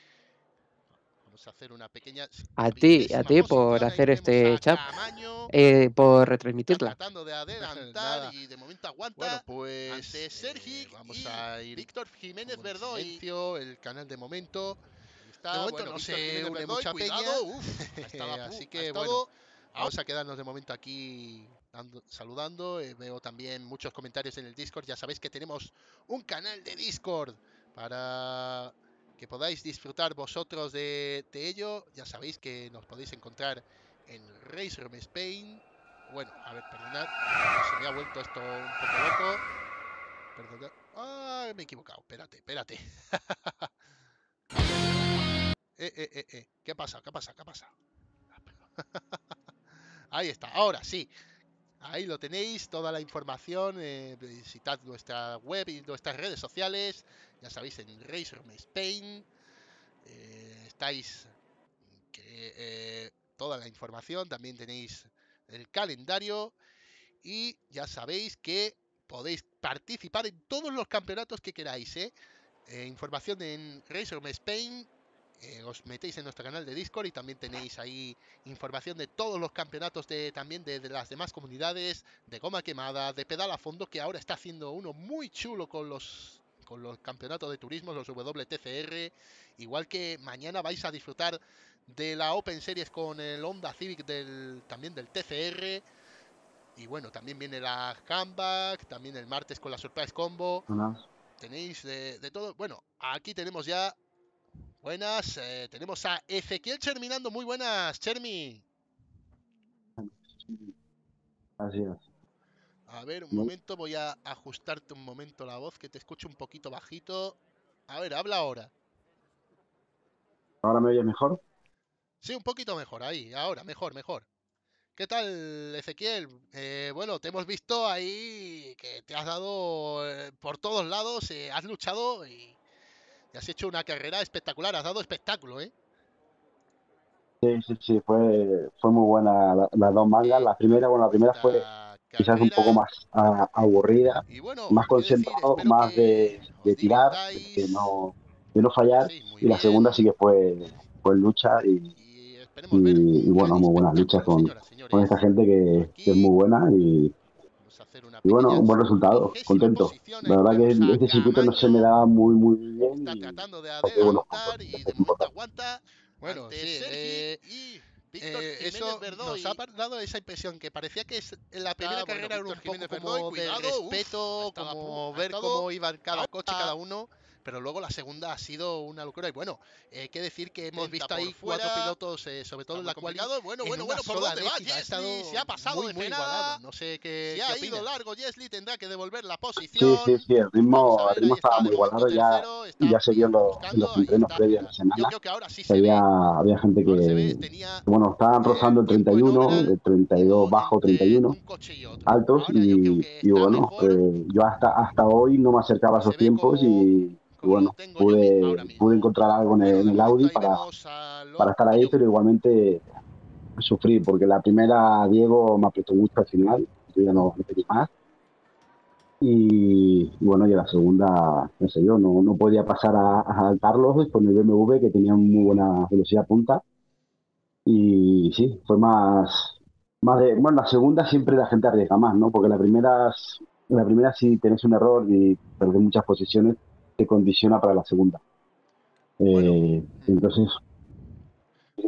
S2: Vamos a hacer una pequeña. A ti, a ti por hacer este chat. Eh, por retransmitirla. Tratando de adelantar y de momento aguanta. Bueno, pues. Ante
S1: Sergi, eh, vamos y a ir. Víctor Jiménez Verdoy. El canal de momento. Está, de momento bueno, no se une mucha peña. así que bueno. Vamos a quedarnos de momento aquí saludando. Eh, veo también muchos comentarios en el Discord. Ya sabéis que tenemos un canal de Discord para que podáis disfrutar vosotros de, ello. Ya sabéis que nos podéis encontrar en Race Room Spain. Bueno, a ver, perdonad, se me ha vuelto esto un poco loco. perdón ah, me he equivocado. Espérate, espérate. Eh, eh, eh, eh, ¿Qué pasa? ¿Qué pasa? ¿Qué pasa? Ah, Ahí está, ahora sí. Ahí lo tenéis, toda la información. Eh, visitad nuestra web y nuestras redes sociales. Ya sabéis, en Raceroom Spain. Eh, estáis eh, toda la información. También tenéis el calendario. Y ya sabéis que podéis participar en todos los campeonatos que queráis. información en Raceroom Spain eh, os metéis en nuestro canal de Discord y también tenéis ahí información de todos los campeonatos de también de, las demás comunidades, de goma quemada, de pedal a fondo, que ahora está haciendo uno muy chulo con los con los campeonatos de turismo, los WTCR, igual que mañana vais a disfrutar de la Open Series con el Honda Civic del, también del TCR. Y bueno, también viene la comeback, también el martes con la Surprise Combo. Tenéis de todo. Bueno, aquí tenemos ya Buenas, eh, tenemos a Ezequiel terminando. Muy buenas, Chermi. Así es. A ver, un mm. momento, voy a ajustarte un momento la voz, que te escucho un poquito bajito. A ver, habla ahora.
S4: ¿Ahora me oyes mejor?
S1: Sí, un poquito mejor, ahí, ahora, mejor, mejor. ¿Qué tal, Ezequiel? Eh, bueno, te hemos visto ahí que te has dado eh, por todos lados, has luchado y has hecho una carrera espectacular, has dado espectáculo, ¿eh?
S4: Sí, sí, sí, fue, fue muy buena la, las dos mangas. La primera, bueno, la primera fue quizás un poco más ah, aburrida, más concentrado, más de, tirar, de no, no fallar. y la segunda sí que fue, fue lucha y, bueno, muy buenas luchas con, con esta ¿eh? gente que, que es muy buena y y bueno, un buen resultado, contento. La verdad que este circuito no se me da muy, muy bien.
S1: Y, porque, aguanta. bueno, sí, eh, eh, eso nos ha dado esa impresión que parecía que es la primera carrera bueno, era un poco como cuidado, de respeto, como ver cómo iban cada coche, cada uno pero luego la segunda ha sido una locura. Y bueno, hay eh, que decir que hemos visto ahí fuera, cuatro pilotos, eh, sobre todo en la cual. Bueno, bueno, bueno, ¿por dónde va? ha se ha pasado de muy No sé qué. ha ido largo, Yesli, tendrá que devolver
S4: la posición. Sí, sí, sí, el ritmo, estaba muy igualado ya. Y ya seguían los, entrenos previos de la semana. había, había gente que, bueno, estaban eh, rozando el 31, el 32 bajo, 31 altos. Y, bueno, pues yo hasta, hasta hoy no me acercaba a esos tiempos y bueno, pude, pude encontrar algo en el, audio Audi para, para estar ahí, pero igualmente sufrí, porque la primera Diego me apretó mucho al final, yo ya no, más. Y, bueno, y la segunda, no sé yo, no, no podía pasar a, a después con el BMW que tenía muy buena velocidad punta. Y sí, fue más, más de, bueno, la segunda siempre la gente arriesga más, ¿no? Porque la primera, la primera si tenés un error y perdés muchas posiciones, te condiciona para la segunda. Eh, entonces.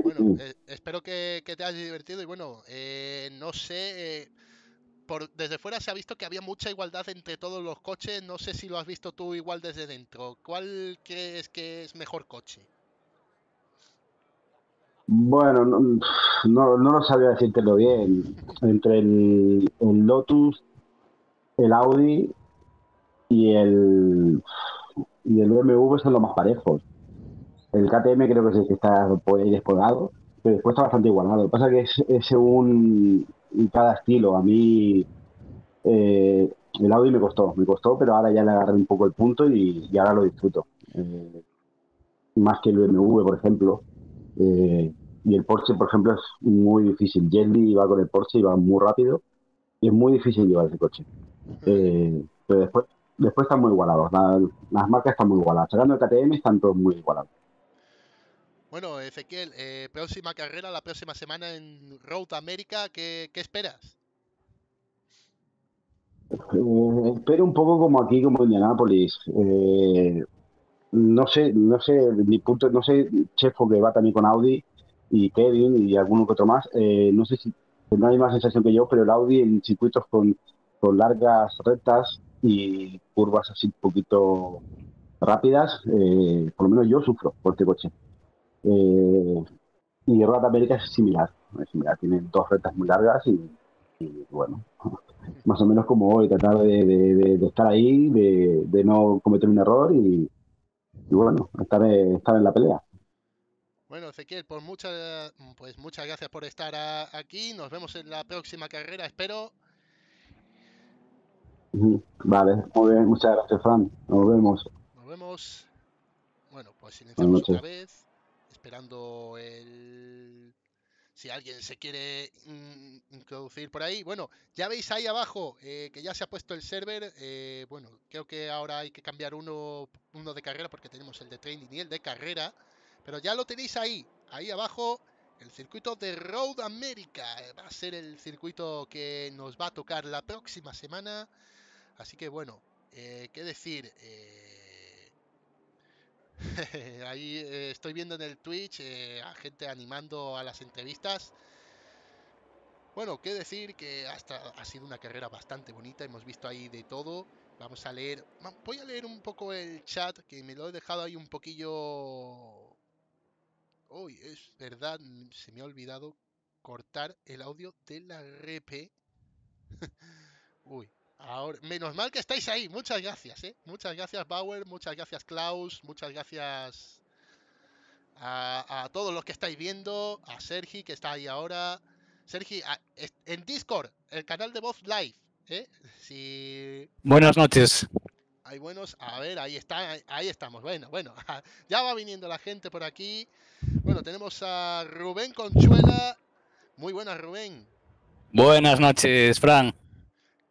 S4: Bueno, eh, espero que, te hayas divertido y bueno, eh, no
S1: sé, por, desde fuera se ha visto que había mucha igualdad entre todos los coches, no sé si lo has visto tú igual desde dentro. ¿Cuál crees que es mejor coche?
S4: Bueno, no, no, no lo sabía decírtelo bien. Entre el Lotus, el Audi y el y el BMW son los más parejos. El KTM creo que es el que está por ahí descolgado, pero después está bastante igualado. Lo que pasa es que es, según cada estilo. A mí eh, el Audi me costó, me costó, pero ahora ya le agarré un poco el punto y, ahora lo disfruto. Eh, más que el BMW, por ejemplo. Eh, y el Porsche, por ejemplo, es muy difícil. Jelly va con el Porsche y va muy rápido. Y es muy difícil llevar ese coche. pero después después están muy igualados. las marcas están muy igualadas. Sacando el KTM están todos muy igualados. Bueno, Ezequiel,
S1: eh, próxima carrera, la próxima semana en Road América, ¿qué, esperas?
S4: Eh, espero un poco como aquí, como en Eh, no sé, no sé, mi punto, no sé, Chefo que va también con Audi y Kevin y alguno que otro más. Eh, no sé si no hay más sensación que yo, pero el Audi en circuitos con largas rectas y curvas así un poquito rápidas, eh, por lo menos yo sufro por este coche. Eh, y Rata América es similar, tienen dos rectas muy largas y, bueno, más o menos como hoy, tratar de, estar ahí, de, no cometer un error y, bueno, estar, en la pelea. Bueno, Ezequiel, pues muchas pues gracias por estar aquí. Nos vemos en la próxima carrera, espero. Vale, muy bien, muchas gracias, Fran. Nos vemos. Nos vemos.
S1: Bueno, pues silenciamos otra vez, esperando el... Si alguien se quiere introducir por ahí. Bueno, ya veis ahí abajo eh, que ya se ha puesto el server. Eh, bueno, creo que ahora hay que cambiar uno, uno de carrera porque tenemos el de training y el de carrera. Pero ya lo tenéis ahí, ahí abajo. El circuito de Road America va a ser el circuito que nos va a tocar la próxima semana. Así que bueno, eh, qué decir. Eh, ahí eh, estoy viendo en el Twitch a gente animando a las entrevistas. Bueno, qué decir que hasta ha sido una carrera bastante bonita, hemos visto ahí de todo. Vamos a leer, voy a leer un poco el chat que me lo he dejado ahí un poquillo. Uy, es verdad, se me ha olvidado cortar el audio de la repe. Uy, menos mal que estáis ahí. Muchas gracias, ¿eh? Muchas gracias, Bauer. Muchas gracias, Klaus. Muchas gracias a, todos los que estáis viendo. A Sergi, que está ahí ahora. Sergi, en Discord, el canal de voz live. ¿eh? Si...
S5: Buenas noches.
S1: Hay buenos. A ver, ahí está, ahí estamos. Bueno, bueno, ya va viniendo la gente por aquí. Bueno, tenemos a
S5: Rubén Conchuela. Muy buenas, Rubén. Buenas noches, Fran.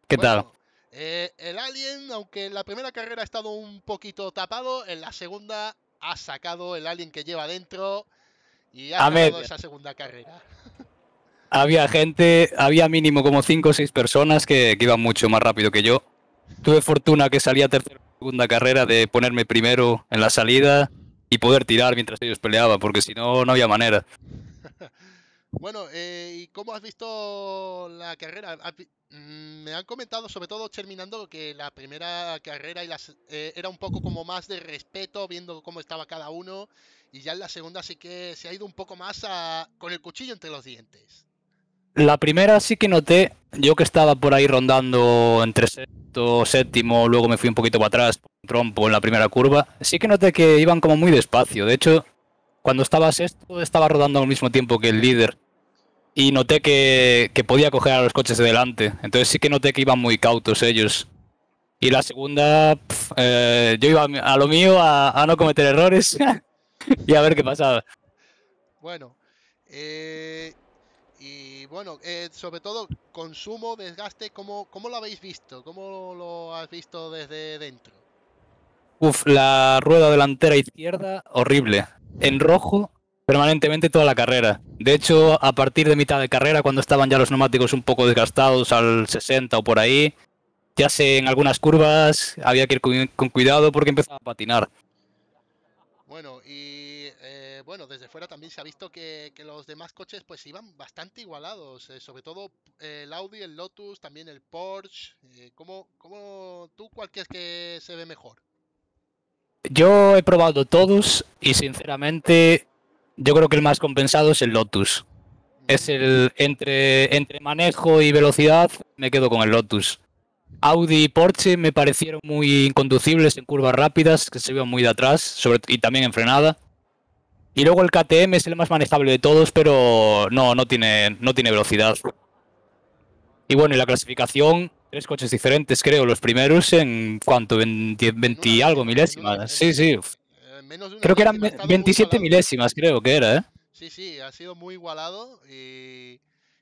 S5: ¿Qué tal? Eh, el Alien, aunque en la primera carrera ha
S1: estado un poquito tapado, en la segunda ha sacado el Alien que lleva dentro y ha ganado esa segunda carrera.
S5: Había gente, había mínimo como 5 o 6 personas que, iban mucho más rápido que yo. Tuve fortuna que salía tercera segunda carrera de ponerme primero en la salida y poder tirar mientras ellos peleaban, porque si no, no había manera. Bueno, eh, ¿y cómo has visto
S1: la carrera? Ah, mm, me han comentado, sobre todo terminando, que la primera carrera y eh, era un poco como más de respeto, viendo cómo estaba cada uno, y ya en la segunda sí que se ha ido un poco más con el cuchillo entre los dientes.
S5: La primera sí que noté, yo que estaba por ahí rondando entre sexto, séptimo, luego me fui un poquito para atrás, trompo en la primera curva, sí que noté que iban como muy despacio. De hecho, cuando estaba sexto, estaba rodando al mismo tiempo que el líder y noté que, podía coger a los coches de delante. Entonces sí que noté que iban muy cautos ellos. Y la segunda, eh, yo iba a lo mío a, no cometer errores y a ver qué pasaba. Bueno, eh, y bueno,
S1: eh, sobre todo consumo, desgaste, ¿cómo, ¿cómo, lo habéis visto? ¿Cómo lo has visto desde
S5: dentro? Uf, la rueda delantera izquierda, horrible. En rojo, permanentemente toda la carrera. De hecho, a partir de mitad de carrera, cuando estaban ya los neumáticos un poco desgastados al 60 o por ahí, ya sé, en algunas curvas había que ir con, cuidado porque empezaba a patinar. Bueno, y eh, bueno, desde
S1: fuera también se ha visto que, que los demás coches pues iban bastante igualados, eh, sobre todo eh, el Audi, el Lotus, también el Porsche. ¿cómo, ¿Cómo tú cuál que se ve mejor?
S5: Yo he probado todos y sinceramente yo creo que el más compensado es el Lotus. Es el entre, entre manejo y velocidad, me quedo con el Lotus. Audi y Porsche me parecieron muy inconducibles en curvas rápidas, que se iban muy de atrás, sobre, y también en frenada. Y luego el KTM es el más manejable de todos, pero no, no tiene, no tiene velocidad. Y bueno, y la clasificación, tres coches diferentes, creo, los primeros en cuanto? 20, 20 algo milésimas. Sí, sí, Creo que eran 27 milésimas, creo que era, ¿eh? Sí, sí, ha sido muy igualado y,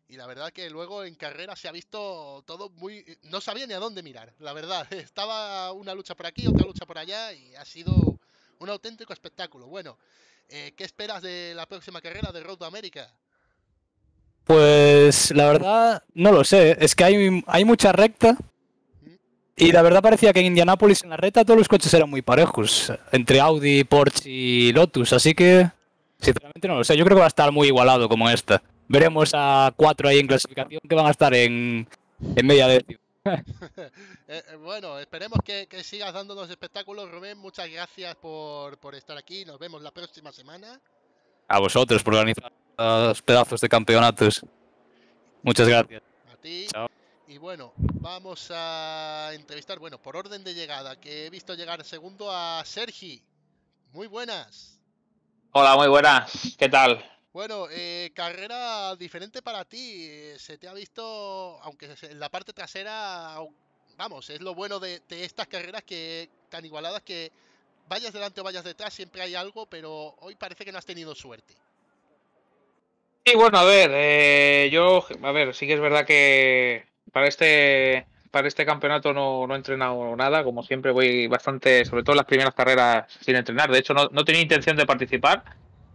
S5: la verdad que luego en carrera se ha visto todo muy...
S1: No sabía ni a dónde mirar, la verdad. Estaba una lucha por aquí, otra lucha por allá y ha sido un auténtico espectáculo. Bueno, eh, ¿qué esperas de la próxima carrera de Road América? America?
S5: Pues la verdad, no lo sé. Es que hay, hay mucha recta y la verdad parecía que en Indianápolis, en la reta, todos los coches eran muy parejos, entre Audi, Porsche y Lotus, así que, sinceramente no lo sé, yo creo que va a estar muy igualado como esta. Veremos a cuatro ahí en clasificación que van a estar en, media de...
S2: Eh, eh, bueno, esperemos que, que, sigas dándonos espectáculos, Rubén.
S5: Muchas gracias por, por, estar aquí. Nos vemos la próxima semana. A vosotros por organizar los pedazos de campeonatos. Muchas gracias. A ti. Chao. Y bueno, vamos a entrevistar, bueno, por orden de
S6: llegada, que he visto llegar segundo a Sergi. Muy buenas. Hola, muy buenas. ¿Qué tal?
S1: Bueno, eh, carrera diferente para ti. Eh, se te ha visto, aunque en la parte trasera, vamos, es lo bueno de, estas carreras que tan igualadas que vayas delante o vayas detrás, siempre hay algo, pero hoy parece que no has tenido suerte.
S6: Sí, bueno, a ver, eh, yo, a ver, sí que es verdad que para este para este campeonato no, no, he entrenado nada, como siempre voy bastante, sobre todo en las primeras carreras sin entrenar. De hecho, no, no tenía intención de participar,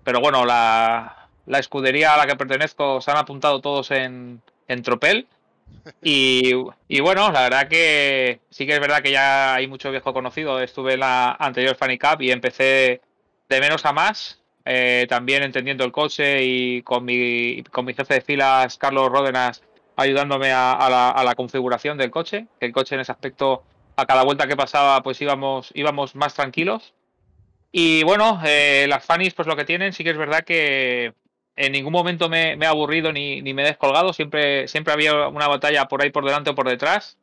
S6: pero bueno, la, la, escudería a la que pertenezco se han apuntado todos en, en tropel. Y, y, bueno, la verdad que sí que es verdad que ya hay mucho viejo conocido. Estuve en la anterior Fanny Cup y empecé de menos a más, eh, también entendiendo el coche y con mi, con mi jefe de filas, Carlos Ródenas, ayudándome a, la, configuración del coche, que el coche en ese aspecto, a cada vuelta que pasaba, pues íbamos, más tranquilos. Y bueno, eh, las Fanis, pues lo que tienen, sí que es verdad que en ningún momento me, me he aburrido ni, me he descolgado, siempre, siempre había una batalla por ahí por delante o por detrás.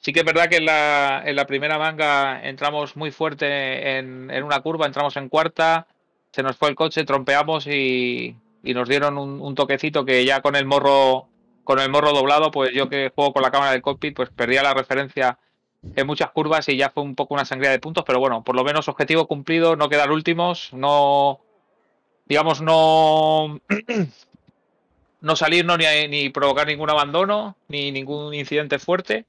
S6: Sí que es verdad que en la, primera manga entramos muy fuerte en, una curva, entramos en cuarta, se nos fue el coche, trompeamos y, nos dieron un toquecito que ya con el morro con el morro doblado, pues yo que juego con la cámara del cockpit, pues perdía la referencia en muchas curvas y ya fue un poco una sangría de puntos, pero bueno, por lo menos objetivo cumplido, no quedar últimos, no, digamos, no, no salirnos ni, ni provocar ningún abandono, ni ningún incidente fuerte.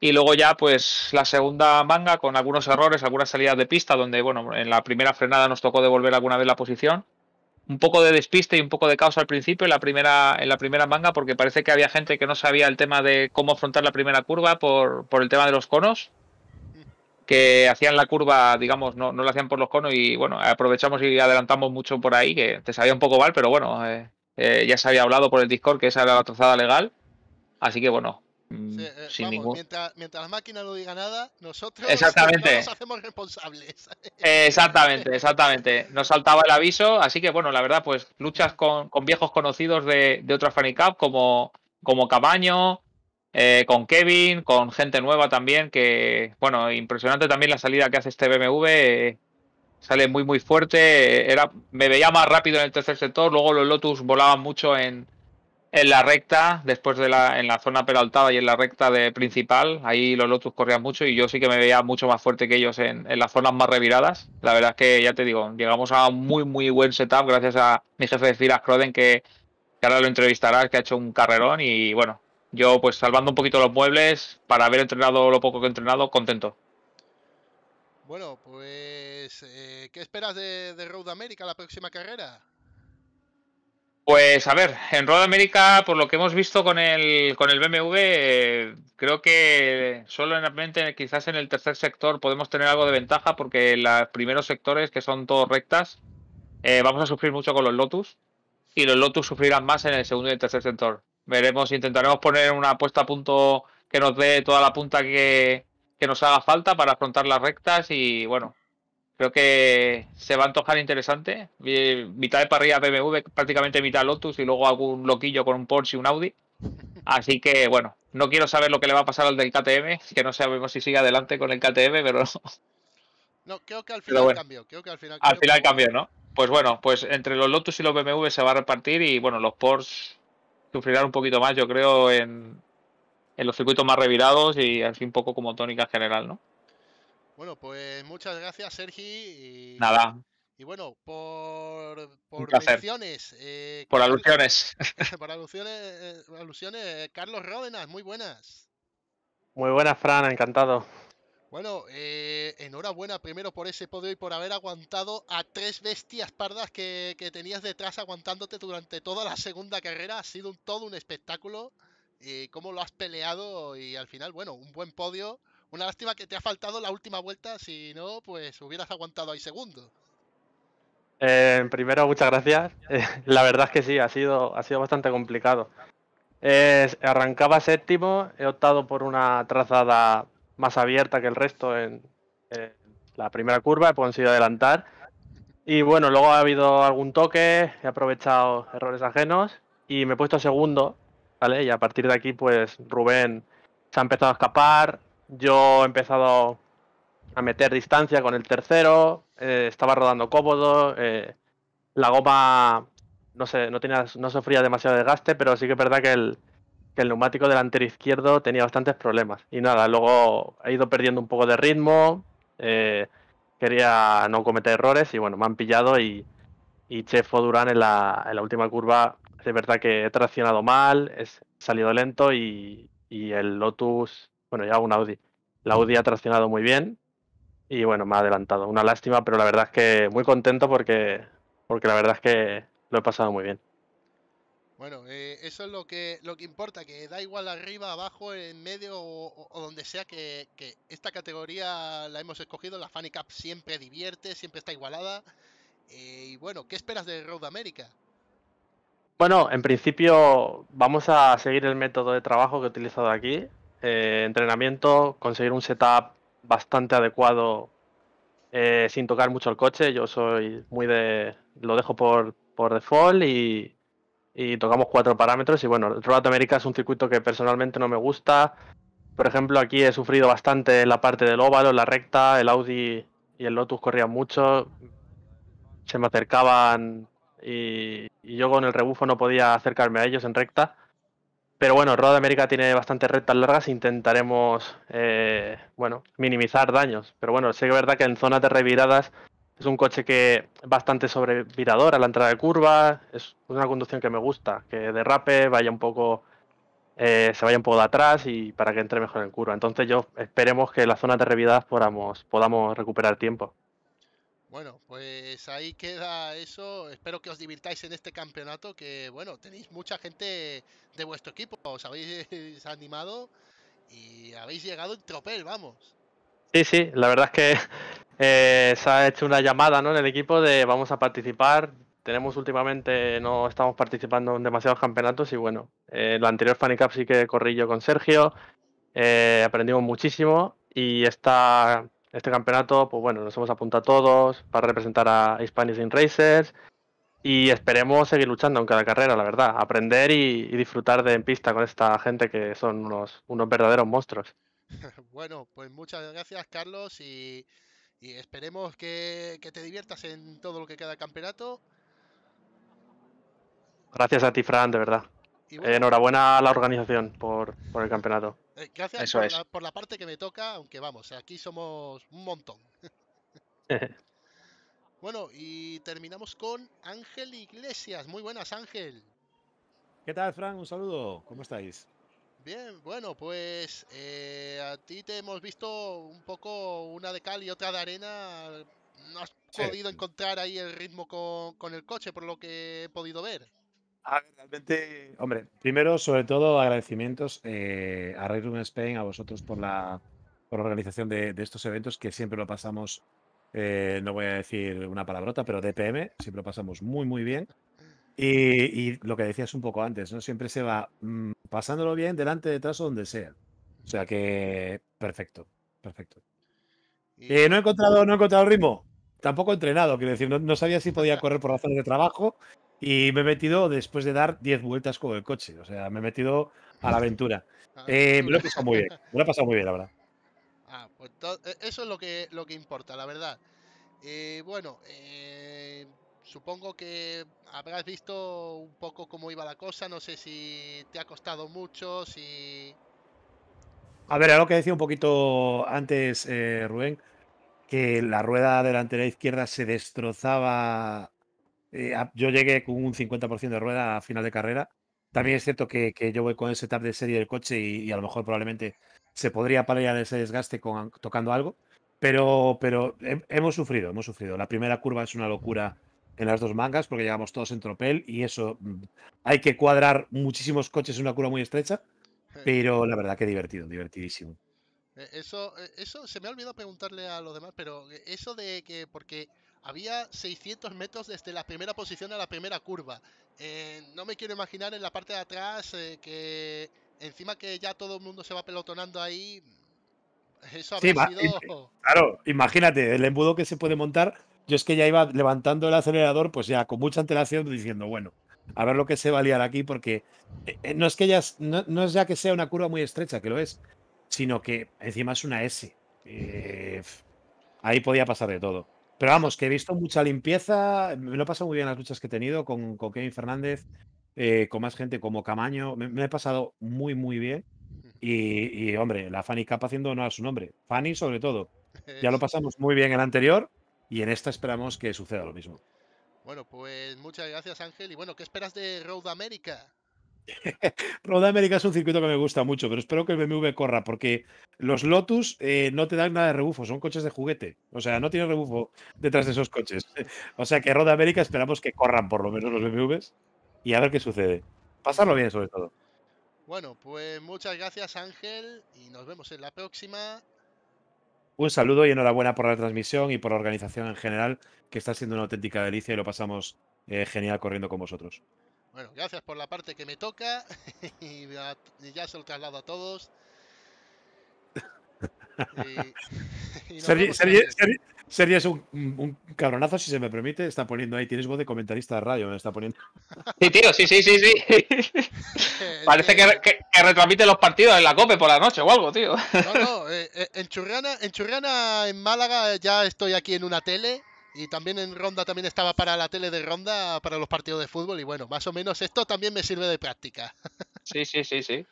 S6: Y luego ya, pues, la segunda manga con algunos errores, algunas salidas de pista, donde, bueno, en la primera frenada nos tocó devolver alguna vez la posición un poco de despiste y un poco de caos al principio en la primera, en la primera manga, porque parece que había gente que no sabía el tema de cómo afrontar la primera curva por, el tema de los conos, que hacían la curva, digamos, no, no la hacían por los conos y bueno, aprovechamos y adelantamos mucho por ahí, que te sabía un poco mal, pero bueno, eh, eh, ya se había hablado por el Discord que esa era la trozada legal, así que bueno,
S3: Mm, eh, mientras, la máquina no
S6: diga nada, nosotros nos
S1: hacemos responsables.
S6: Exactamente, exactamente. Nos saltaba el aviso, así que bueno, la verdad, pues luchas con, viejos conocidos de, de otras Fanny Cup como, como Cabaño, eh, con Kevin, con gente nueva también, que bueno, impresionante también la salida que hace este BMW. Eh, sale muy muy fuerte, era, me veía más rápido en el tercer sector, luego los Lotus volaban mucho en, en la recta, después de la, en la zona peraltada y en la recta de principal, ahí los Lotus corrían mucho y yo sí que me veía mucho más fuerte que ellos en, las zonas más reviradas. La verdad es que ya te digo, llegamos a un muy, muy buen setup gracias a mi jefe de filas, Croden, que, ahora lo entrevistará, que ha hecho un carrerón y bueno, yo pues salvando un poquito los muebles, para haber entrenado lo poco que he entrenado, contento. Bueno,
S1: pues, eh, ¿qué esperas de, de Road America la próxima carrera?
S6: Pues a ver, en Road América, por lo que hemos visto con el, con el BMW, eh, creo que solo en mente, quizás en el tercer sector podemos tener algo de ventaja porque los primeros sectores, que son todos rectas, eh, vamos a sufrir mucho con los Lotus y los Lotus sufrirán más en el segundo y tercer sector. Veremos, intentaremos poner una apuesta a punto que nos dé toda la punta que, que nos haga falta para afrontar las rectas y bueno, Creo que se va a antojar interesante. Mitad de parrilla BMW, prácticamente mitad Lotus y luego algún loquillo con un Porsche y un Audi. Así que bueno, no quiero saber lo que le va a pasar al del KTM, que no sabemos si sigue adelante con el KTM, pero no, creo que al final cambió. Creo que al final, al final cambió, ¿no? Pues bueno, pues entre los Lotus y los BMW se va a repartir y bueno, los Porsche sufrirán un poquito más, yo creo, en, en los circuitos más revirados y así un poco como tónica
S1: general, ¿no? Bueno, pues muchas gracias, Sergi. Y, Nada. Y bueno,
S3: por, por eh, por alusiones. por eh, alusiones,
S1: alusiones. Carlos Ródenas, muy buenas.
S3: Muy buenas, Fran, encantado.
S1: Bueno, eh, enhorabuena primero por ese podio y por haber aguantado a tres bestias pardas que, tenías detrás aguantándote durante toda la segunda carrera. Ha sido todo un espectáculo. Y cómo lo has peleado y al final, bueno, un buen podio una lástima que te ha faltado la última vuelta, si no, pues hubieras aguantado ahí segundo.
S3: Eh, primero, muchas gracias. Eh, la verdad es que sí, ha sido, ha sido bastante complicado. Eh, arrancaba séptimo, he optado por una trazada más abierta que el resto en la primera curva, he conseguido adelantar. Y bueno, luego ha habido algún toque, he aprovechado errores ajenos y me he puesto segundo, ¿vale? Y a partir de aquí, pues Rubén se ha empezado a escapar, yo he empezado a meter distancia con el tercero, eh, estaba rodando cómodo, eh, la goma no, sé, no, tenía, no sufría demasiado desgaste, pero sí que es verdad que el, neumático delantero izquierdo tenía bastantes problemas. Y nada, luego he ido perdiendo un poco de ritmo, eh, quería no cometer errores y bueno, me han pillado y, Chefo Durán en la, la última curva es verdad que he traccionado mal, he salido lento y, y el Lotus bueno, ya un Audi. La Audi ha traccionado muy bien y bueno, me ha adelantado. Una lástima, pero la verdad es que muy contento porque, porque la verdad es que lo he pasado muy bien. Bueno, eh, eso es lo que, lo que importa, que da
S1: igual arriba, abajo, en medio o, donde sea que, que, esta categoría la hemos escogido, la Fanny Cup siempre divierte, siempre está igualada. Eh, y bueno, ¿qué esperas de Road America?
S3: Bueno, en principio vamos a seguir el método de trabajo que he utilizado aquí, eh, entrenamiento, conseguir un setup bastante adecuado eh, sin tocar mucho el coche. Yo soy muy de. Lo dejo por, por default y, tocamos cuatro parámetros. Y bueno, el Road América es un circuito que personalmente no me gusta. Por ejemplo, aquí he sufrido bastante la parte del óvalo, la recta. El Audi y el Lotus corrían mucho. Se me acercaban y yo con el rebufo no podía acercarme a ellos en recta. Pero bueno, Roda América tiene bastantes rectas largas, intentaremos eh, bueno, minimizar daños. Pero bueno, sé que es verdad que en zonas de reviradas es un coche que bastante sobrevirador a la entrada de curva, es una conducción que me gusta, que derrape, vaya un poco, eh, se vaya un poco de atrás y para que entre mejor en curva. Entonces yo esperemos que en las zonas de reviradas podamos, podamos recuperar tiempo. Bueno, pues ahí queda eso. Espero
S1: que os divirtáis en este campeonato, que bueno, tenéis mucha gente de vuestro equipo, os habéis animado y habéis llegado en tropel, vamos.
S3: Sí, sí, la verdad es que eh, se ha hecho una llamada ¿no? en el equipo de vamos a participar. Tenemos últimamente, no estamos participando en demasiados campeonatos y bueno, en eh, la anterior Fanny Cup sí que corrí yo con Sergio, eh, aprendimos muchísimo y está... Este campeonato, pues bueno, nos hemos apuntado todos para representar a Hispanics in Racers y esperemos seguir luchando en cada carrera, la verdad. Aprender y, disfrutar de en pista con esta gente que son unos, verdaderos monstruos. Bueno, pues muchas gracias, Carlos, y, esperemos que, te diviertas en todo lo que queda el campeonato. Gracias a ti, Fran, de verdad enhorabuena a la organización por, el campeonato. Eh, gracias por, la, parte que me
S1: toca, aunque vamos, aquí somos un montón. bueno, y terminamos con Ángel Iglesias. Muy buenas, Ángel.
S7: ¿Qué tal, Fran? Un saludo. ¿Cómo estáis?
S1: Bien, bueno, pues eh, a ti te hemos visto un poco una de cal y otra de arena. No has podido encontrar ahí el ritmo con el coche, por lo que he podido ver. Ah, realmente, hombre,
S7: primero, sobre todo, agradecimientos eh, a Red Room Spain, a vosotros por la, por la organización de, estos eventos, que siempre lo pasamos, eh, no voy a decir una palabrota, pero DPM, siempre lo pasamos muy, muy bien. Y, lo que decías un poco antes, ¿no? Siempre se va mm, pasándolo bien delante, detrás o donde sea. O sea que, perfecto, perfecto. Eh, no he encontrado, no he encontrado ritmo. Tampoco he entrenado, quiero decir, no sabía si podía correr por razones de trabajo y me he metido después de dar 10 vueltas con el coche. O sea, me he metido a la aventura. Ah, eh, me lo he pasado muy bien. Me lo he pasado muy bien, la verdad.
S1: Ah, pues e, eso es lo que, lo que importa, la verdad. Eh, bueno, eh, supongo que habrás visto un poco cómo iba la cosa. No
S7: sé si te ha costado mucho, si... A ver, algo lo que decía un poquito antes, Rubén, que la rueda delantera izquierda se destrozaba eh, yo llegué con un 50% de rueda a final de carrera. También es cierto que, que yo voy con ese tarde de serie del coche y, a lo mejor probablemente se podría paliar ese desgaste con, tocando algo, pero, pero hemos sufrido, hemos sufrido. La primera curva es una locura en las dos mangas porque llegamos todos en tropel y eso mm, hay que cuadrar muchísimos coches en una curva muy estrecha, eh. pero la verdad que divertido, divertidísimo. Eh, eso, eso se me ha olvidado preguntarle a los demás,
S1: pero eso de que porque había 600 metros desde la primera posición a la primera curva. Eh, no me quiero imaginar en la parte de atrás eh, que encima que ya todo el mundo se va pelotonando ahí. Eso ha sido...
S7: Claro, imagínate el embudo que se puede montar. Yo es que ya iba levantando el acelerador, pues ya con mucha antelación, diciendo, bueno, a ver lo que se va a liar aquí, porque eh, no es que ya, no, es ya que sea una curva muy estrecha, que lo es, sino que encima es una S. ahí podía pasar de todo. Pero vamos, que he visto mucha limpieza. Me lo he pasado muy bien las luchas que he tenido con, con Kevin Fernández, eh, con más gente como Camaño. Me, he pasado muy, muy bien. Y, hombre, la Fanny Cup haciendo honor a su nombre. Fanny, sobre todo. Ya lo pasamos muy bien el anterior y en esta esperamos que suceda lo mismo.
S1: Bueno, pues muchas gracias, Ángel. Y bueno, ¿qué esperas de Road America?
S7: Roda América es un circuito que me gusta mucho, pero espero que el BMW corra, porque los Lotus eh, no te dan nada de rebufo, son coches de juguete. O sea, no tiene rebufo detrás de esos coches. O sea que Roda América esperamos que corran por lo menos los BMWs y a ver qué sucede. Pasarlo bien, sobre todo. Bueno, pues muchas gracias, Ángel, y nos vemos en la próxima. Un saludo y enhorabuena por la transmisión y por la organización en general, que está siendo una auténtica delicia y lo pasamos eh, genial corriendo con vosotros. Bueno, gracias por la
S1: parte que me toca y, ya se lo traslado a todos.
S7: sería un, un, cabronazo, si se me permite. Está poniendo ahí, tienes voz de comentarista de radio, me está poniendo. Sí, tío, sí, sí, sí, sí. Parece que, retransmite los partidos en la COPE por la noche o algo, tío. No, no, eh, eh, en, Churriana,
S1: en Churriana, en Málaga, ya estoy aquí en una tele y también en Ronda también estaba para la tele de Ronda, para los partidos de fútbol, y bueno, más o menos esto también me sirve de práctica.
S6: Sí, sí, sí, sí.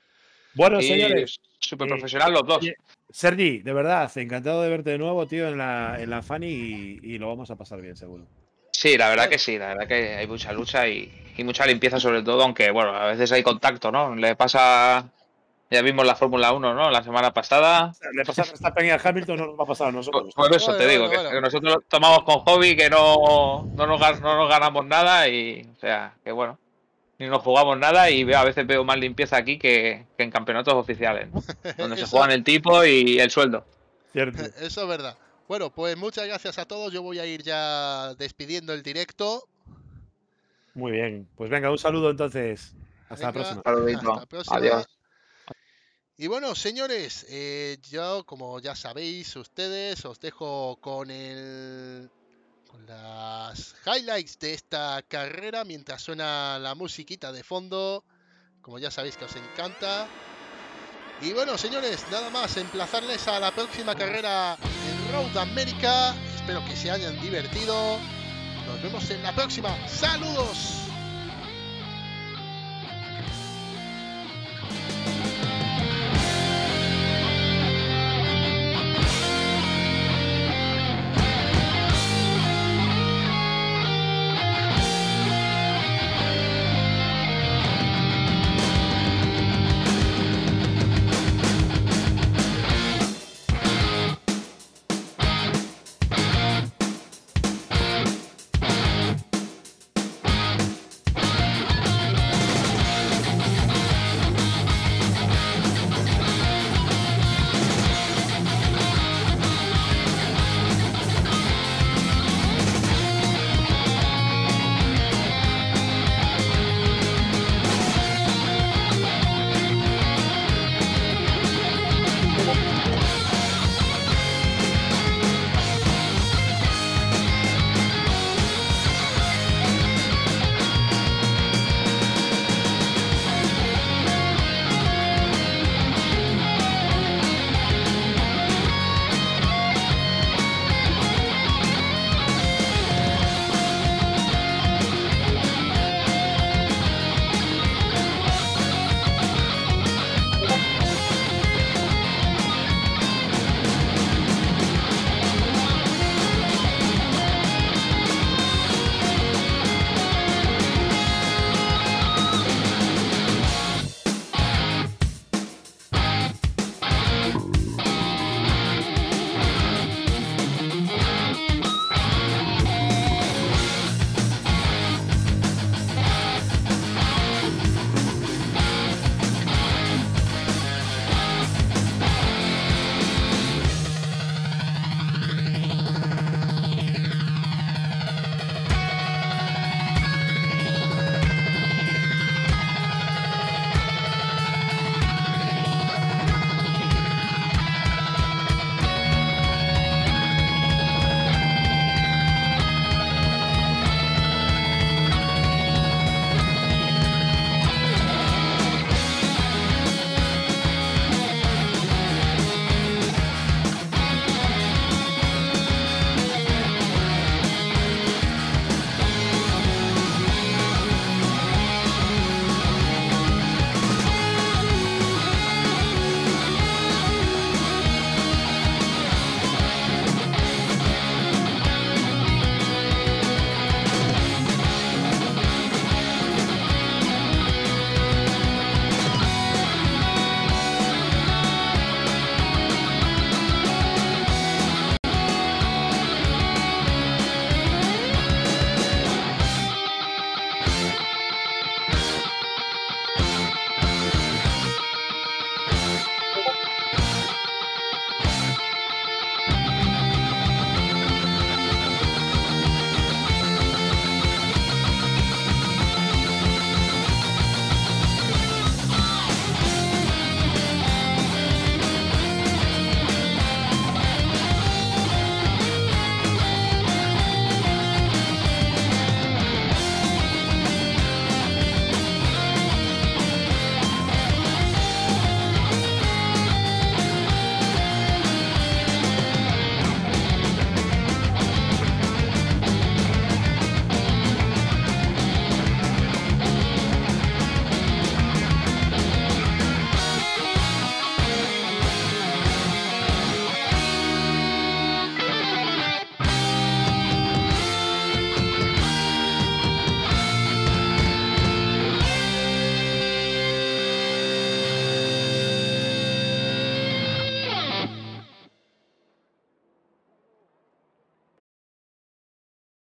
S7: Bueno, señores. Súper eh, profesional los dos. Eh, Sergi, de verdad, encantado de verte de nuevo, tío, en la, en Fanny y, lo vamos a pasar bien, seguro.
S6: Sí, la verdad que sí, la verdad que hay mucha lucha y, y, mucha limpieza sobre todo, aunque bueno, a veces hay contacto, ¿no? Le pasa ya vimos la Fórmula 1, ¿no? La semana pasada. Le pasa esta peña a
S7: Hamilton, no nos va a pasar a nosotros. Por, eso te digo, que,
S6: nosotros tomamos con hobby, que no, nos, ganamos nada y, o sea, que bueno, ni nos jugamos nada y veo a veces veo más limpieza aquí que, en campeonatos oficiales,
S1: Donde se juegan
S6: el tipo y el sueldo.
S7: Cierto.
S1: Eso es verdad. Bueno, pues muchas gracias a todos. Yo voy a ir ya despidiendo el directo.
S7: Muy bien. Pues venga, un saludo entonces. Hasta la próxima. Hasta la próxima. Adiós.
S1: Y bueno, señores, eh, yo como ya sabéis ustedes, os dejo con el con las highlights de esta carrera mientras suena la musiquita de fondo, como ya sabéis que os encanta. Y bueno, señores, nada más emplazarles a la próxima carrera en Road America. Espero que se hayan divertido. Nos vemos en la próxima. Saludos.